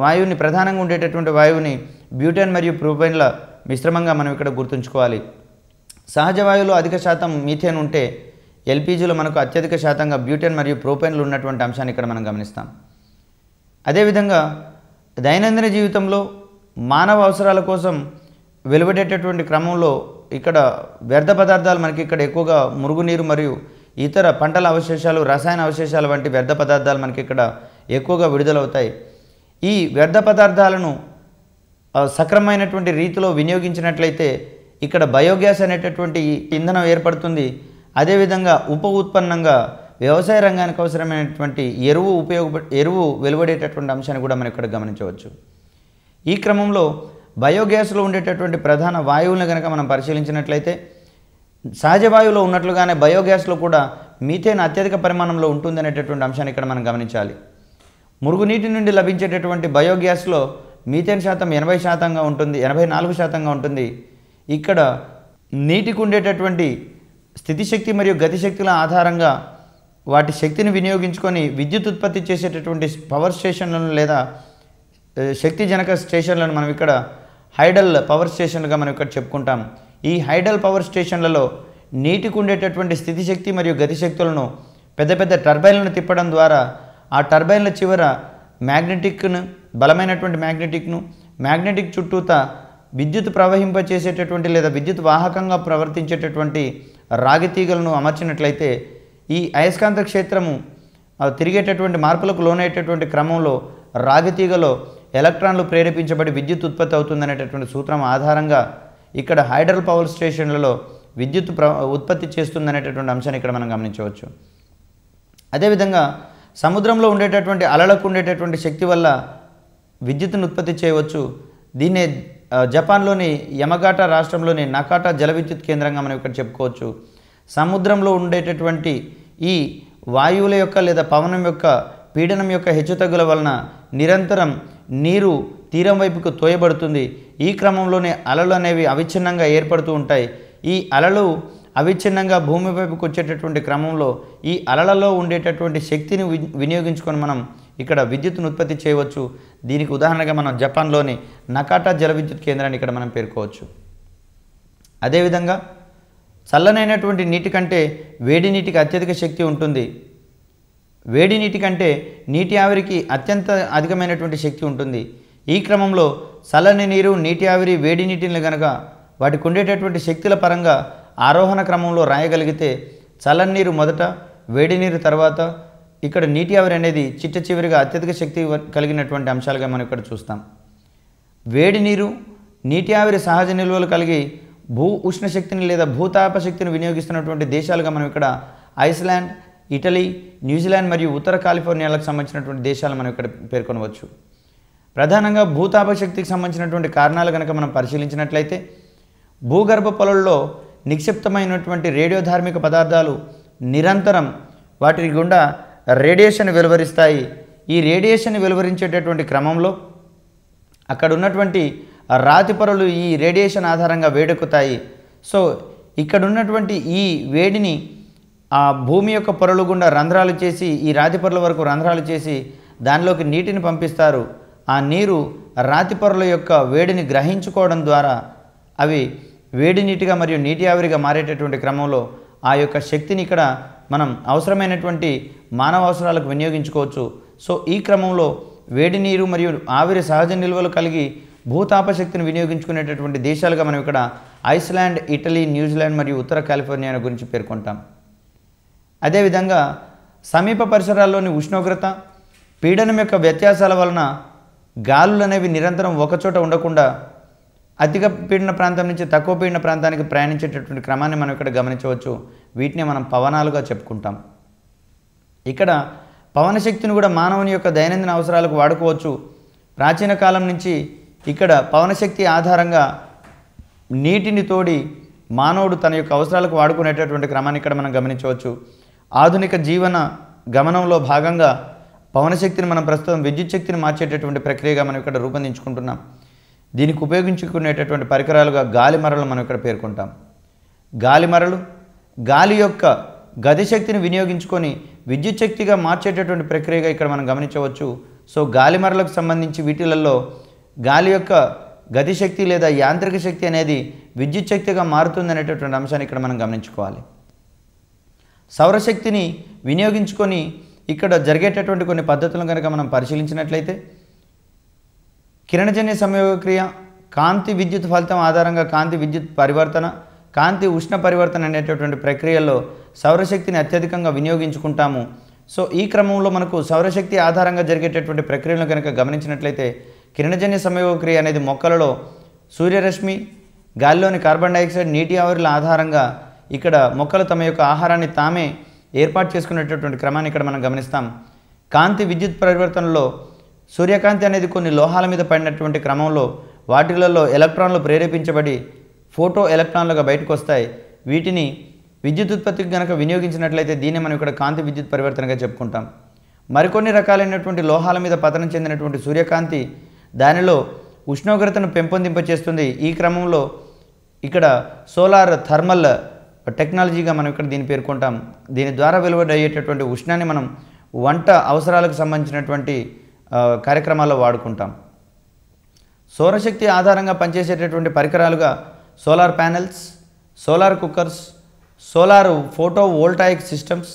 వాయువుని ప్రధానంగా ఉండేటటువంటి వాయువుని బ్యూటెన్ మరియు ప్రూపైన్ల మిశ్రమంగా మనం ఇక్కడ గుర్తుంచుకోవాలి సహజ వాయువులో అధిక శాతం మీథేన్ ఉంటే ఎల్పిజిలో మనకు అత్యధిక శాతంగా బ్యూటెన్ మరియు ప్రోపైన్లు ఉన్నటువంటి అంశాన్ని ఇక్కడ మనం గమనిస్తాం అదేవిధంగా దైనందిన జీవితంలో మానవ అవసరాల కోసం వెలువడేటటువంటి క్రమంలో ఇక్కడ వ్యర్థ పదార్థాలు మనకి ఇక్కడ ఎక్కువగా మురుగునీరు మరియు ఇతర పంటల అవశేషాలు రసాయన అవశేషాలు వంటి వ్యర్థ పదార్థాలు మనకి ఇక్కడ ఎక్కువగా విడుదలవుతాయి ఈ వ్యర్థ పదార్థాలను సక్రమైనటువంటి రీతిలో వినియోగించినట్లయితే ఇక్కడ బయోగ్యాస్ అనేటటువంటి ఇంధనం ఏర్పడుతుంది అదేవిధంగా ఉప ఉత్పన్నంగా వ్యవసాయ రంగానికి అవసరమైనటువంటి ఎరువు ఉపయోగ ఎరువు వెలువడేటటువంటి అంశాన్ని కూడా మనం ఇక్కడ గమనించవచ్చు ఈ క్రమంలో బయోగ్యాస్లో ఉండేటటువంటి ప్రధాన వాయువులను కనుక మనం పరిశీలించినట్లయితే సహజ వాయువులో ఉన్నట్లుగానే బయోగ్యాస్లో కూడా మీథేన్ అత్యధిక పరిమాణంలో ఉంటుంది అనేటటువంటి అంశాన్ని ఇక్కడ మనం గమనించాలి మురుగునీటి నుండి లభించేటటువంటి బయోగ్యాస్లో మీథేన్ శాతం ఎనభై శాతంగా ఉంటుంది ఎనభై నాలుగు శాతంగా ఉంటుంది ఇక్కడ నీటికి ఉండేటటువంటి స్థితిశక్తి మరియు గతిశక్తుల ఆధారంగా వాటి శక్తిని వినియోగించుకొని విద్యుత్ ఉత్పత్తి చేసేటటువంటి పవర్ స్టేషన్లను లేదా శక్తిజనక స్టేషన్లను మనం ఇక్కడ హైడల్ పవర్ స్టేషన్లుగా మనం ఇక్కడ చెప్పుకుంటాం ఈ హైడల్ పవర్ స్టేషన్లలో నీటికి ఉండేటటువంటి స్థితిశక్తి మరియు గతిశక్తులను పెద్ద పెద్ద టర్బైన్లను తిప్పడం ద్వారా ఆ టర్బైన్ల చివర మ్యాగ్నెటిక్ను బలమైనటువంటి మ్యాగ్నెటిక్ను మ్యాగ్నెటిక్ చుట్టూత విద్యుత్ ప్రవహింపచేసేటటువంటి లేదా విద్యుత్ వాహకంగా ప్రవర్తించేటటువంటి రాగి తీగలను అమర్చినట్లయితే ఈ అయస్కాంత క్షేత్రము తిరిగేటటువంటి మార్పులకు లోనయ్యేటటువంటి క్రమంలో రాగతీగలో ఎలక్ట్రాన్లు ప్రేరేపించబడి విద్యుత్ ఉత్పత్తి అవుతుందనేటటువంటి సూత్రం ఆధారంగా ఇక్కడ హైడ్రల్ పవర్ స్టేషన్లలో విద్యుత్ ప్ర ఉత్పత్తి చేస్తుందనేటటువంటి అంశాన్ని ఇక్కడ మనం గమనించవచ్చు అదేవిధంగా సముద్రంలో ఉండేటటువంటి అలలకు ఉండేటటువంటి శక్తి వల్ల విద్యుత్తును ఉత్పత్తి చేయవచ్చు దీన్నే జపాన్లోని యమగాటా రాష్ట్రంలోని నకాటా జల విద్యుత్ కేంద్రంగా మనం ఇక్కడ చెప్పుకోవచ్చు సముద్రంలో ఉండేటటువంటి ఈ వాయువుల యొక్క లేదా పవనం యొక్క పీడనం యొక్క హెచ్చుతగ్గుల వలన నిరంతరం నీరు తీరం వైపుకు తోయబడుతుంది ఈ క్రమంలోనే అలలు అనేవి అవిచ్ఛిన్నంగా ఏర్పడుతూ ఉంటాయి ఈ అలలు అవిచ్ఛిన్నంగా భూమి వైపుకు వచ్చేటటువంటి క్రమంలో ఈ అలలలో ఉండేటటువంటి శక్తిని వినియోగించుకొని మనం ఇక్కడ విద్యుత్ను ఉత్పత్తి చేయవచ్చు దీనికి ఉదాహరణగా మనం జపాన్లోని నకాటా జల విద్యుత్ కేంద్రాన్ని ఇక్కడ మనం పేర్కోవచ్చు అదేవిధంగా చల్లనైనటువంటి నీటి కంటే వేడి నీటికి అత్యధిక శక్తి ఉంటుంది వేడి నీటి కంటే నీటి ఆవిరికి అత్యంత అధికమైనటువంటి శక్తి ఉంటుంది ఈ క్రమంలో చల్లని నీరు నీటి ఆవిరి వేడి నీటిని గనక వాటికి ఉండేటటువంటి శక్తుల పరంగా ఆరోహణ క్రమంలో రాయగలిగితే చల్లని నీరు మొదట వేడి నీరు తర్వాత ఇక్కడ నీటి ఆవిరి అనేది చిట్ట చివరిగా అత్యధిక శక్తి కలిగినటువంటి అంశాలుగా మనం ఇక్కడ చూస్తాం వేడి నీరు నీటి ఆవిరి సహజ నిల్వలు కలిగి భూ ఉష్ణ శక్తిని లేదా భూతాప శక్తిని వినియోగిస్తున్నటువంటి దేశాలుగా మనం ఇక్కడ ఐస్లాండ్ ఇటలీ న్యూజిలాండ్ మరియు ఉత్తర కాలిఫోర్నియాలకు సంబంధించినటువంటి దేశాలు మనం ఇక్కడ పేర్కొనవచ్చు ప్రధానంగా భూతాప శక్తికి సంబంధించినటువంటి కారణాలు కనుక మనం పరిశీలించినట్లయితే భూగర్భ పొలల్లో నిక్షిప్తమైనటువంటి రేడియోధార్మిక పదార్థాలు నిరంతరం వాటి గుండా రేడియేషన్ వెలువరిస్తాయి ఈ రేడియేషన్ వెలువరించేటటువంటి క్రమంలో అక్కడ ఉన్నటువంటి రాతి పొరలు ఈ రేడియేషన్ ఆధారంగా వేడెక్కుతాయి సో ఇక్కడ ఉన్నటువంటి ఈ వేడిని ఆ భూమి యొక్క పొరలు గుండా రంధ్రాలు చేసి ఈ రాతి పొరల వరకు రంధ్రాలు చేసి దానిలోకి నీటిని పంపిస్తారు ఆ నీరు రాతి పొరల యొక్క వేడిని గ్రహించుకోవడం ద్వారా అవి వేడి నీటిగా మరియు నీటి ఆవిరిగా మారేటటువంటి క్రమంలో ఆ యొక్క శక్తిని ఇక్కడ మనం అవసరమైనటువంటి మానవ అవసరాలకు వినియోగించుకోవచ్చు సో ఈ క్రమంలో వేడి నీరు మరియు ఆవిరి సహజ నిల్వలు కలిగి భూతాపశక్తిని వినియోగించుకునేటటువంటి దేశాలుగా మనం ఇక్కడ ఐస్లాండ్ ఇటలీ న్యూజిలాండ్ మరియు ఉత్తర కాలిఫోర్నియా గురించి పేర్కొంటాం అదేవిధంగా సమీప పరిసరాల్లోని ఉష్ణోగ్రత పీడనం యొక్క వ్యత్యాసాల వలన గాలులు అనేవి నిరంతరం ఒకచోట ఉండకుండా అధిక పీడన ప్రాంతం నుంచి తక్కువ పీడన ప్రాంతానికి ప్రయాణించేటటువంటి క్రమాన్ని మనం ఇక్కడ గమనించవచ్చు వీటిని మనం పవనాలుగా చెప్పుకుంటాం ఇక్కడ పవన శక్తిని కూడా మానవుని యొక్క దైనందిన అవసరాలకు వాడుకోవచ్చు ప్రాచీన కాలం నుంచి ఇక్కడ పవనశక్తి ఆధారంగా నీటిని తోడి మానవుడు తన యొక్క అవసరాలకు వాడుకునేటటువంటి క్రమాన్ని ఇక్కడ మనం గమనించవచ్చు ఆధునిక జీవన గమనంలో భాగంగా పవనశక్తిని మనం ప్రస్తుతం విద్యుత్ శక్తిని మార్చేటటువంటి ప్రక్రియగా మనం ఇక్కడ రూపొందించుకుంటున్నాం దీనికి ఉపయోగించుకునేటటువంటి పరికరాలుగా గాలి మరలు మనం ఇక్కడ పేర్కొంటాం గాలి మరలు గాలి యొక్క శక్తిని వినియోగించుకొని విద్యుత్ శక్తిగా మార్చేటటువంటి ప్రక్రియగా ఇక్కడ మనం గమనించవచ్చు సో గాలి మరలకు సంబంధించి వీటిలలో గాలి యొక్క గతిశక్తి లేదా యాంత్రిక శక్తి అనేది విద్యుత్ శక్తిగా మారుతుందనేటటువంటి అంశాన్ని ఇక్కడ మనం గమనించుకోవాలి సౌరశక్తిని వినియోగించుకొని ఇక్కడ జరిగేటటువంటి కొన్ని పద్ధతులను కనుక మనం పరిశీలించినట్లయితే కిరణజన్య సంయోగక్రియ కాంతి విద్యుత్ ఫలితం ఆధారంగా కాంతి విద్యుత్ పరివర్తన కాంతి ఉష్ణ పరివర్తన అనేటటువంటి ప్రక్రియల్లో సౌరశక్తిని అత్యధికంగా వినియోగించుకుంటాము సో ఈ క్రమంలో మనకు సౌరశక్తి ఆధారంగా జరిగేటటువంటి ప్రక్రియలను కనుక గమనించినట్లయితే కిరణజన్య సమయోక్రియ అనేది మొక్కలలో సూర్యరశ్మి గాలిలోని కార్బన్ డైఆక్సైడ్ నీటి ఆవిరిల ఆధారంగా ఇక్కడ మొక్కలు తమ యొక్క ఆహారాన్ని తామే ఏర్పాటు చేసుకునేటటువంటి క్రమాన్ని ఇక్కడ మనం గమనిస్తాం కాంతి విద్యుత్ పరివర్తనలో సూర్యకాంతి అనేది కొన్ని లోహాల మీద పడినటువంటి క్రమంలో వాటిలలో ఎలక్ట్రాన్లు ప్రేరేపించబడి ఫోటో ఎలక్ట్రాన్లుగా బయటకు వస్తాయి వీటిని విద్యుత్ ఉత్పత్తికి కనుక వినియోగించినట్లయితే దీన్ని మనం ఇక్కడ కాంతి విద్యుత్ పరివర్తనగా చెప్పుకుంటాం మరికొన్ని రకాలైనటువంటి లోహాల మీద పతనం చెందినటువంటి సూర్యకాంతి దానిలో ఉష్ణోగ్రతను పెంపొందింపచేస్తుంది ఈ క్రమంలో ఇక్కడ సోలార్ థర్మల్ టెక్నాలజీగా మనం ఇక్కడ దీన్ని పేర్కొంటాం దీని ద్వారా వెలువడయ్యేటటువంటి ఉష్ణాన్ని మనం వంట అవసరాలకు సంబంధించినటువంటి కార్యక్రమాల్లో వాడుకుంటాం సౌరశక్తి ఆధారంగా పనిచేసేటటువంటి పరికరాలుగా solar panels solar cookers solar photo voltaic systems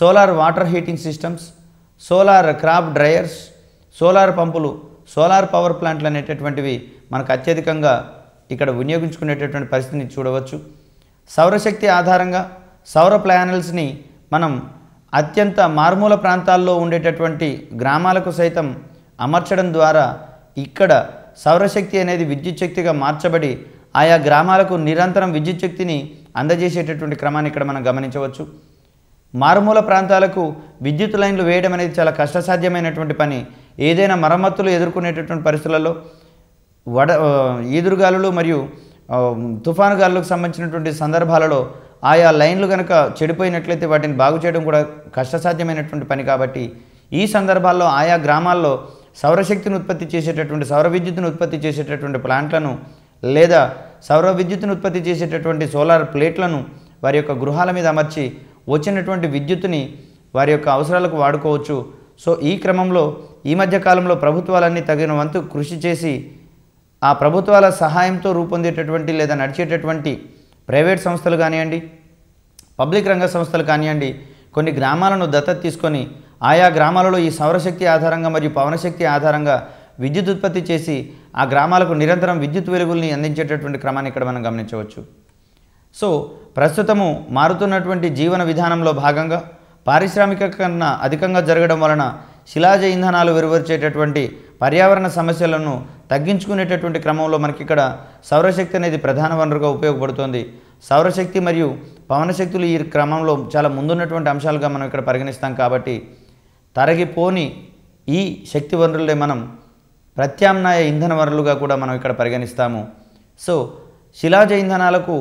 solar water heating systems solar crop dryers solar పంపులు సోలార్ పవర్ ప్లాంట్లు అనేటటువంటివి మనకు అత్యధికంగా ఇక్కడ వినియోగించుకునేటటువంటి పరిస్థితిని చూడవచ్చు సౌరశక్తి ఆధారంగా సౌర ప్లానల్స్ని మనం అత్యంత మారుమూల ప్రాంతాల్లో ఉండేటటువంటి గ్రామాలకు సైతం అమర్చడం ద్వారా ఇక్కడ సౌరశక్తి అనేది విద్యుత్ శక్తిగా మార్చబడి ఆయా గ్రామాలకు నిరంతరం విద్యుత్ శక్తిని అందజేసేటటువంటి క్రమాన్ని ఇక్కడ మనం గమనించవచ్చు మారుమూల ప్రాంతాలకు విద్యుత్ లైన్లు వేయడం అనేది చాలా కష్టసాధ్యమైనటువంటి పని ఏదైనా మరమ్మతులు ఎదుర్కొనేటటువంటి పరిస్థితులలో వడ ఈదురుగాలులు మరియు తుఫాను గాలులకు సంబంధించినటువంటి సందర్భాలలో ఆయా లైన్లు కనుక చెడిపోయినట్లయితే వాటిని బాగు చేయడం కూడా కష్టసాధ్యమైనటువంటి పని కాబట్టి ఈ సందర్భాల్లో ఆయా గ్రామాల్లో సౌరశక్తిని ఉత్పత్తి చేసేటటువంటి సౌర విద్యుత్తును ఉత్పత్తి చేసేటటువంటి ప్లాంట్లను లేదా సౌర విద్యుత్తును ఉత్పత్తి చేసేటటువంటి సోలార్ ప్లేట్లను వారి యొక్క గృహాల మీద అమర్చి వచ్చినటువంటి విద్యుత్తుని వారి యొక్క అవసరాలకు వాడుకోవచ్చు సో ఈ క్రమంలో ఈ మధ్య కాలంలో ప్రభుత్వాలన్నీ తగిన వంతు కృషి చేసి ఆ ప్రభుత్వాల సహాయంతో రూపొందేటటువంటి లేదా నడిచేటటువంటి ప్రైవేట్ సంస్థలు కానివ్వండి పబ్లిక్ రంగ సంస్థలు కానివ్వండి కొన్ని గ్రామాలను దత్తత తీసుకొని ఆయా గ్రామాలలో ఈ సౌరశక్తి ఆధారంగా మరియు పవనశక్తి ఆధారంగా విద్యుత్ ఉత్పత్తి చేసి ఆ గ్రామాలకు నిరంతరం విద్యుత్ వెలుగుల్ని అందించేటటువంటి క్రమాన్ని ఇక్కడ మనం గమనించవచ్చు సో ప్రస్తుతము మారుతున్నటువంటి జీవన విధానంలో భాగంగా పారిశ్రామిక కన్నా అధికంగా జరగడం వలన శిలాజ ఇంధనాలు వెలువరిచేటటువంటి పర్యావరణ సమస్యలను తగ్గించుకునేటటువంటి క్రమంలో మనకి ఇక్కడ సౌరశక్తి అనేది ప్రధాన వనరుగా ఉపయోగపడుతుంది సౌరశక్తి మరియు పవనశక్తులు ఈ క్రమంలో చాలా ముందున్నటువంటి అంశాలుగా మనం ఇక్కడ పరిగణిస్తాం కాబట్టి తరగిపోని ఈ శక్తి వనరులే మనం ప్రత్యామ్నాయ ఇంధన వనరులుగా కూడా మనం ఇక్కడ పరిగణిస్తాము సో శిలాజ ఇంధనాలకు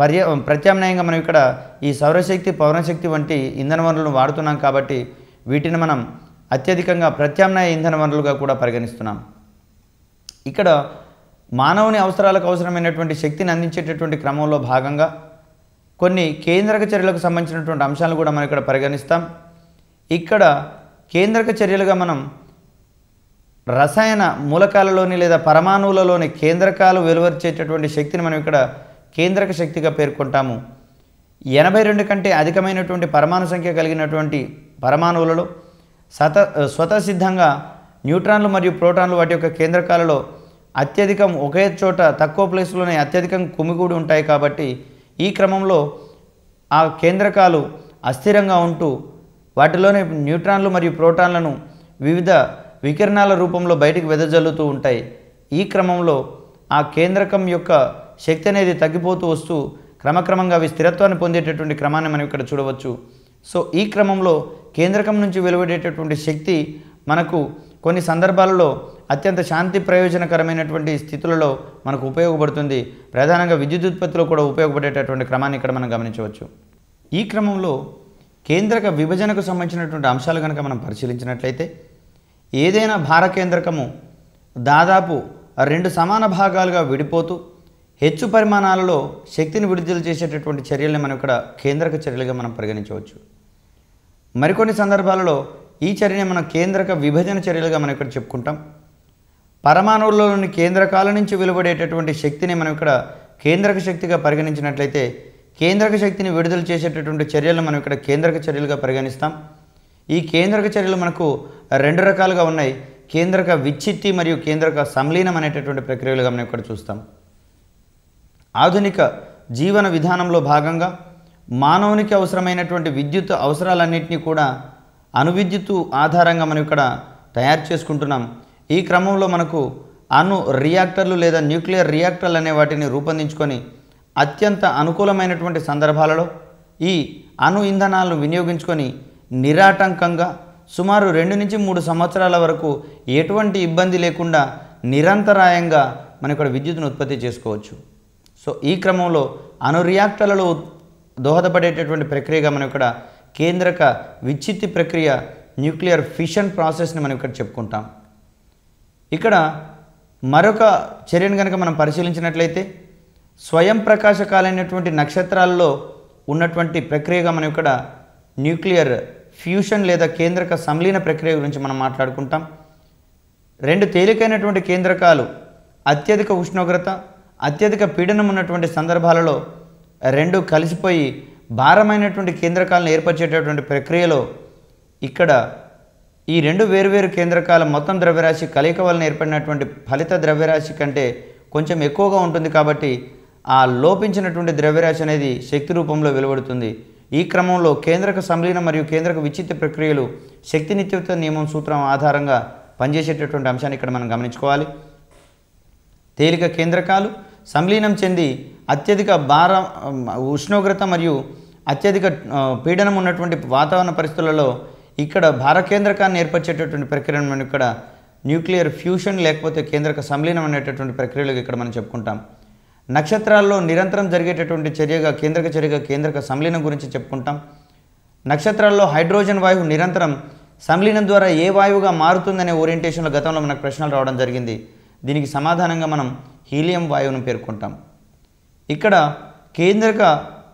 పర్యా ప్రత్యామ్నాయంగా మనం ఇక్కడ ఈ సౌరశక్తి పవనశక్తి వంటి ఇంధన వనరులను వాడుతున్నాం కాబట్టి వీటిని మనం అత్యధికంగా ప్రత్యామ్నాయ ఇంధన వనరులుగా కూడా పరిగణిస్తున్నాం ఇక్కడ మానవుని అవసరాలకు అవసరమైనటువంటి శక్తిని అందించేటటువంటి క్రమంలో భాగంగా కొన్ని కేంద్రక చర్యలకు సంబంధించినటువంటి అంశాలు కూడా మనం ఇక్కడ పరిగణిస్తాం ఇక్కడ కేంద్రక చర్యలుగా మనం రసాయన మూలకాలలోని లేదా పరమాణువులలోని కేంద్రకాలు వెలువరిచేటటువంటి శక్తిని మనం ఇక్కడ కేంద్రక శక్తిగా పేర్కొంటాము ఎనభై రెండు కంటే అధికమైనటువంటి పరమాణు సంఖ్య కలిగినటువంటి పరమాణువులలో సత స్వత సిద్ధంగా న్యూట్రాన్లు మరియు ప్రోటాన్లు వాటి యొక్క కేంద్రకాలలో అత్యధికం ఒకే చోట తక్కువ ప్లేస్లోనే అత్యధికం కుమిగూడి ఉంటాయి కాబట్టి ఈ క్రమంలో ఆ కేంద్రకాలు అస్థిరంగా ఉంటూ వాటిలోనే న్యూట్రాన్లు మరియు ప్రోటాన్లను వివిధ వికిరణాల రూపంలో బయటికి వెదజల్లుతూ ఉంటాయి ఈ క్రమంలో ఆ కేంద్రకం యొక్క శక్తి అనేది తగ్గిపోతూ వస్తూ క్రమక్రమంగా అవి స్థిరత్వాన్ని పొందేటటువంటి క్రమాన్ని మనం ఇక్కడ చూడవచ్చు సో ఈ క్రమంలో కేంద్రకం నుంచి వెలువడేటటువంటి శక్తి మనకు కొన్ని సందర్భాలలో అత్యంత శాంతి ప్రయోజనకరమైనటువంటి స్థితులలో మనకు ఉపయోగపడుతుంది ప్రధానంగా విద్యుత్ ఉత్పత్తిలో కూడా ఉపయోగపడేటటువంటి క్రమాన్ని ఇక్కడ మనం గమనించవచ్చు ఈ క్రమంలో కేంద్రక విభజనకు సంబంధించినటువంటి అంశాలు కనుక మనం పరిశీలించినట్లయితే ఏదైనా భార కేంద్రకము దాదాపు రెండు సమాన భాగాలుగా విడిపోతూ హెచ్చు పరిమాణాలలో శక్తిని విడుదల చేసేటటువంటి చర్యల్ని మనం ఇక్కడ కేంద్రక చర్యలుగా మనం పరిగణించవచ్చు మరికొన్ని సందర్భాలలో ఈ చర్యని మనం కేంద్రక విభజన చర్యలుగా మనం ఇక్కడ చెప్పుకుంటాం పరమాణువులలోని కేంద్రకాల నుంచి వెలువడేటటువంటి శక్తిని మనం ఇక్కడ కేంద్రక శక్తిగా పరిగణించినట్లయితే కేంద్రక శక్తిని విడుదల చేసేటటువంటి చర్యలను మనం ఇక్కడ కేంద్రక చర్యలుగా పరిగణిస్తాం ఈ కేంద్రక చర్యలు మనకు రెండు రకాలుగా ఉన్నాయి కేంద్రక విచ్చిత్తి మరియు కేంద్రక సంలీనం అనేటటువంటి ప్రక్రియలుగా మనం ఇక్కడ చూస్తాం ఆధునిక జీవన విధానంలో భాగంగా మానవునికి అవసరమైనటువంటి విద్యుత్ అవసరాలన్నింటినీ కూడా అణు విద్యుత్ ఆధారంగా మనం ఇక్కడ తయారు చేసుకుంటున్నాం ఈ క్రమంలో మనకు అణు రియాక్టర్లు లేదా న్యూక్లియర్ రియాక్టర్లు అనే వాటిని రూపొందించుకొని అత్యంత అనుకూలమైనటువంటి సందర్భాలలో ఈ అణు ఇంధనాలను వినియోగించుకొని నిరాటంకంగా సుమారు రెండు నుంచి మూడు సంవత్సరాల వరకు ఎటువంటి ఇబ్బంది లేకుండా నిరంతరాయంగా మనం ఇక్కడ విద్యుత్ను ఉత్పత్తి చేసుకోవచ్చు సో ఈ క్రమంలో అణు రియాక్టర్లలో దోహదపడేటటువంటి ప్రక్రియగా మనం ఇక్కడ కేంద్రక విచ్చిత్తి ప్రక్రియ న్యూక్లియర్ ఫిషన్ ప్రాసెస్ని మనం ఇక్కడ చెప్పుకుంటాం ఇక్కడ మరొక చర్యను కనుక మనం పరిశీలించినట్లయితే స్వయం ప్రకాశకాలైనటువంటి నక్షత్రాల్లో ఉన్నటువంటి ప్రక్రియగా మనం ఇక్కడ న్యూక్లియర్ ఫ్యూషన్ లేదా కేంద్రక సంలీన ప్రక్రియ గురించి మనం మాట్లాడుకుంటాం రెండు తేలికైనటువంటి కేంద్రకాలు అత్యధిక ఉష్ణోగ్రత అత్యధిక పీడనం ఉన్నటువంటి సందర్భాలలో రెండు కలిసిపోయి భారమైనటువంటి కేంద్రకాలను ఏర్పరిచేటటువంటి ప్రక్రియలో ఇక్కడ ఈ రెండు వేరువేరు కేంద్రకాల మొత్తం ద్రవ్యరాశి కలయిక వలన ఏర్పడినటువంటి ఫలిత ద్రవ్యరాశి కంటే కొంచెం ఎక్కువగా ఉంటుంది కాబట్టి ఆ లోపించినటువంటి ద్రవ్యరాశి అనేది శక్తి రూపంలో వెలువడుతుంది ఈ క్రమంలో కేంద్రక సంలీన మరియు కేంద్రక విచిత్ర ప్రక్రియలు శక్తి నిత్యత్వ నియమం సూత్రం ఆధారంగా పనిచేసేటటువంటి అంశాన్ని ఇక్కడ మనం గమనించుకోవాలి తేలిక కేంద్రకాలు సంలీనం చెంది అత్యధిక భార ఉష్ణోగ్రత మరియు అత్యధిక పీడనం ఉన్నటువంటి వాతావరణ పరిస్థితులలో ఇక్కడ భార కేంద్రకాన్ని ఏర్పరిచేటటువంటి ప్రక్రియను మనం ఇక్కడ న్యూక్లియర్ ఫ్యూషన్ లేకపోతే కేంద్రక సంలీనం అనేటటువంటి ప్రక్రియలు ఇక్కడ మనం చెప్పుకుంటాం నక్షత్రాల్లో నిరంతరం జరిగేటటువంటి చర్యగా కేంద్రక చర్యగా కేంద్రక సంలీనం గురించి చెప్పుకుంటాం నక్షత్రాల్లో హైడ్రోజన్ వాయువు నిరంతరం సంలీనం ద్వారా ఏ వాయువుగా మారుతుందనే ఓరియంటేషన్లో గతంలో మనకు ప్రశ్నలు రావడం జరిగింది దీనికి సమాధానంగా మనం హీలియం వాయువును పేర్కొంటాం ఇక్కడ కేంద్రక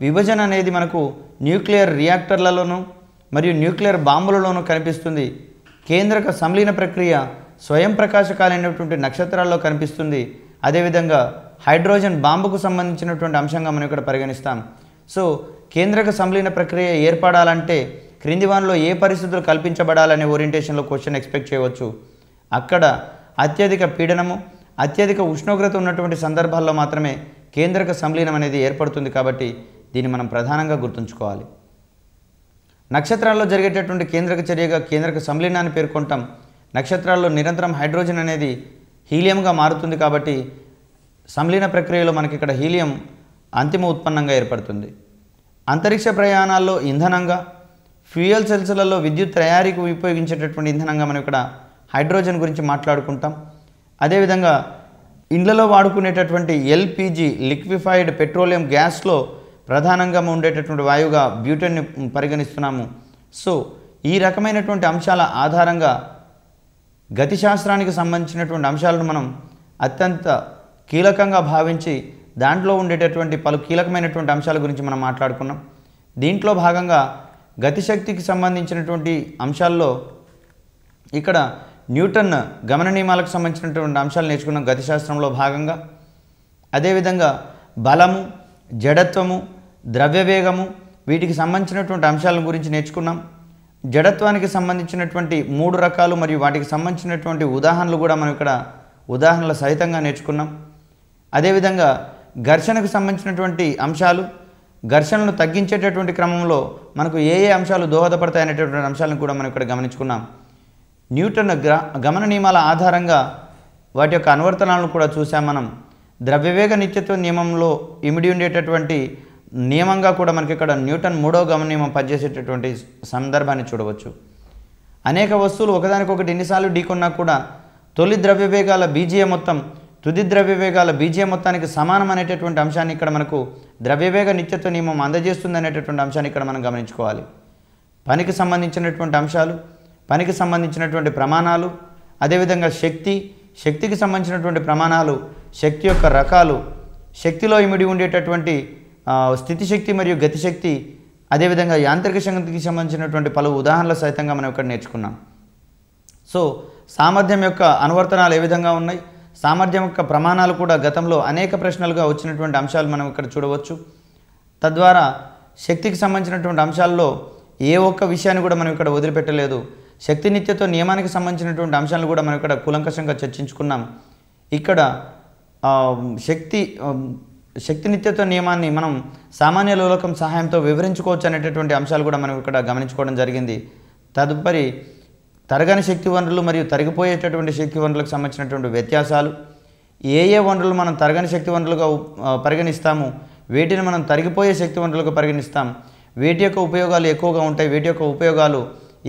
విభజన అనేది మనకు న్యూక్లియర్ రియాక్టర్లలోనూ మరియు న్యూక్లియర్ బాంబులలోనూ కనిపిస్తుంది కేంద్రక సంలీన ప్రక్రియ స్వయం ప్రకాశకాలైనటువంటి నక్షత్రాల్లో కనిపిస్తుంది అదేవిధంగా హైడ్రోజన్ బాంబుకు సంబంధించినటువంటి అంశంగా మనం ఇక్కడ పరిగణిస్తాం సో కేంద్రక సంలీన ప్రక్రియ ఏర్పడాలంటే క్రింది వానలో ఏ పరిస్థితులు కల్పించబడాలనే ఓరియంటేషన్లో క్వశ్చన్ ఎక్స్పెక్ట్ చేయవచ్చు అక్కడ అత్యధిక పీడనము అత్యధిక ఉష్ణోగ్రత ఉన్నటువంటి సందర్భాల్లో మాత్రమే కేంద్రక సంలీనం అనేది ఏర్పడుతుంది కాబట్టి దీన్ని మనం ప్రధానంగా గుర్తుంచుకోవాలి నక్షత్రాల్లో జరిగేటటువంటి కేంద్రక చర్యగా కేంద్రక సంలీనాన్ని పేర్కొంటాం నక్షత్రాల్లో నిరంతరం హైడ్రోజన్ అనేది హీలియంగా మారుతుంది కాబట్టి సంలీన ప్రక్రియలో మనకి ఇక్కడ హీలియం అంతిమ ఉత్పన్నంగా ఏర్పడుతుంది అంతరిక్ష ప్రయాణాల్లో ఇంధనంగా ఫ్యూయల్ సెల్స్లలో విద్యుత్ తయారీకి ఉపయోగించేటటువంటి ఇంధనంగా మనం ఇక్కడ హైడ్రోజన్ గురించి మాట్లాడుకుంటాం అదేవిధంగా ఇండ్లలో వాడుకునేటటువంటి ఎల్పిజి లిక్విఫైడ్ పెట్రోలియం గ్యాస్లో ప్రధానంగా ఉండేటటువంటి వాయువుగా బ్యూటన్ని పరిగణిస్తున్నాము సో ఈ రకమైనటువంటి అంశాల ఆధారంగా గతిశాస్త్రానికి సంబంధించినటువంటి అంశాలను మనం అత్యంత కీలకంగా భావించి దాంట్లో ఉండేటటువంటి పలు కీలకమైనటువంటి అంశాల గురించి మనం మాట్లాడుకున్నాం దీంట్లో భాగంగా గతిశక్తికి సంబంధించినటువంటి అంశాల్లో ఇక్కడ న్యూటన్ గమన నియమాలకు సంబంధించినటువంటి అంశాలు నేర్చుకున్నాం గతిశాస్త్రంలో భాగంగా అదేవిధంగా బలము జడత్వము ద్రవ్యవేగము వీటికి సంబంధించినటువంటి అంశాల గురించి నేర్చుకున్నాం జడత్వానికి సంబంధించినటువంటి మూడు రకాలు మరియు వాటికి సంబంధించినటువంటి ఉదాహరణలు కూడా మనం ఇక్కడ ఉదాహరణల సహితంగా నేర్చుకున్నాం అదేవిధంగా ఘర్షణకు సంబంధించినటువంటి అంశాలు ఘర్షణను తగ్గించేటటువంటి క్రమంలో మనకు ఏ ఏ అంశాలు దోహదపడతాయనేటటువంటి అంశాలను కూడా మనం ఇక్కడ గమనించుకున్నాం న్యూటన్ గమన నియమాల ఆధారంగా వాటి యొక్క అనువర్తనాలను కూడా చూసాం మనం ద్రవ్యవేగ నిత్యత్వ నియమంలో ఇమిడి ఉండేటటువంటి నియమంగా కూడా మనకి ఇక్కడ న్యూటన్ మూడో గమన నియమం పనిచేసేటటువంటి సందర్భాన్ని చూడవచ్చు అనేక వస్తువులు ఒకదానికొకటి ఎన్నిసార్లు ఢీకొన్నా కూడా తొలి ద్రవ్యవేగాల బీజీయ మొత్తం తుది ద్రవ్యవేగాల బీజీయ మొత్తానికి సమానం అనేటటువంటి అంశాన్ని ఇక్కడ మనకు ద్రవ్యవేగ నిత్యత్వ నియమం అందజేస్తుంది అనేటటువంటి అంశాన్ని ఇక్కడ మనం గమనించుకోవాలి పనికి సంబంధించినటువంటి అంశాలు పనికి సంబంధించినటువంటి ప్రమాణాలు అదేవిధంగా శక్తి శక్తికి సంబంధించినటువంటి ప్రమాణాలు శక్తి యొక్క రకాలు శక్తిలో ఇమిడి ఉండేటటువంటి స్థితిశక్తి మరియు గతిశక్తి అదేవిధంగా యాంత్రిక శక్తికి సంబంధించినటువంటి పలు ఉదాహరణలు సైతంగా మనం ఇక్కడ నేర్చుకున్నాం సో సామర్థ్యం యొక్క అనువర్తనాలు ఏ విధంగా ఉన్నాయి సామర్థ్యం యొక్క ప్రమాణాలు కూడా గతంలో అనేక ప్రశ్నలుగా వచ్చినటువంటి అంశాలు మనం ఇక్కడ చూడవచ్చు తద్వారా శక్తికి సంబంధించినటువంటి అంశాల్లో ఏ ఒక్క విషయాన్ని కూడా మనం ఇక్కడ వదిలిపెట్టలేదు శక్తి నిత్యతో నియమానికి సంబంధించినటువంటి అంశాలను కూడా మనం ఇక్కడ కూలంకషంగా చర్చించుకున్నాం ఇక్కడ శక్తి శక్తి నిత్యత్వ నియమాన్ని మనం సామాన్య లోలకం సహాయంతో వివరించుకోవచ్చు అనేటటువంటి అంశాలు కూడా మనం ఇక్కడ గమనించుకోవడం జరిగింది తదుపరి తరగని శక్తి వనరులు మరియు తరిగిపోయేటటువంటి శక్తి వనరులకు సంబంధించినటువంటి వ్యత్యాసాలు ఏ ఏ వనరులు మనం తరగని శక్తి వనరులుగా పరిగణిస్తాము వీటిని మనం తరిగిపోయే శక్తి వనరులుగా పరిగణిస్తాం వీటి యొక్క ఉపయోగాలు ఎక్కువగా ఉంటాయి వీటి యొక్క ఉపయోగాలు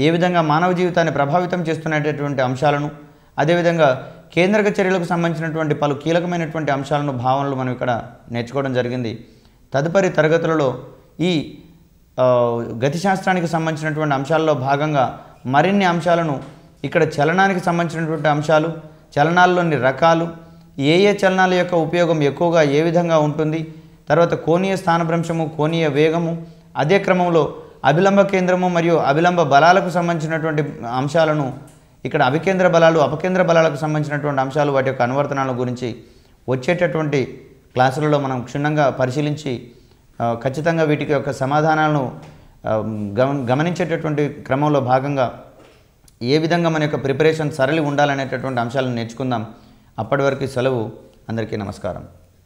ఏ విధంగా మానవ జీవితాన్ని ప్రభావితం చేస్తున్నటువంటి అంశాలను అదేవిధంగా కేంద్రక చర్యలకు సంబంధించినటువంటి పలు కీలకమైనటువంటి అంశాలను భావనలు మనం ఇక్కడ నేర్చుకోవడం జరిగింది తదుపరి తరగతులలో ఈ గతిశాస్త్రానికి సంబంధించినటువంటి అంశాల్లో భాగంగా మరిన్ని అంశాలను ఇక్కడ చలనానికి సంబంధించినటువంటి అంశాలు చలనాల్లోని రకాలు ఏ ఏ చలనాల యొక్క ఉపయోగం ఎక్కువగా ఏ విధంగా ఉంటుంది తర్వాత కోణీయ స్థానభ్రంశము కోణీయ వేగము అదే క్రమంలో అభిలంబ కేంద్రము మరియు అభిలంబ బలాలకు సంబంధించినటువంటి అంశాలను ఇక్కడ అభికేంద్ర బలాలు అపకేంద్ర బలాలకు సంబంధించినటువంటి అంశాలు వాటి యొక్క అనువర్తనాల గురించి వచ్చేటటువంటి క్లాసులలో మనం క్షుణ్ణంగా పరిశీలించి ఖచ్చితంగా వీటికి యొక్క సమాధానాలను గమనించేటటువంటి క్రమంలో భాగంగా ఏ విధంగా మన యొక్క ప్రిపరేషన్ సరళి ఉండాలనేటటువంటి అంశాలను నేర్చుకుందాం అప్పటి వరకు సెలవు అందరికీ నమస్కారం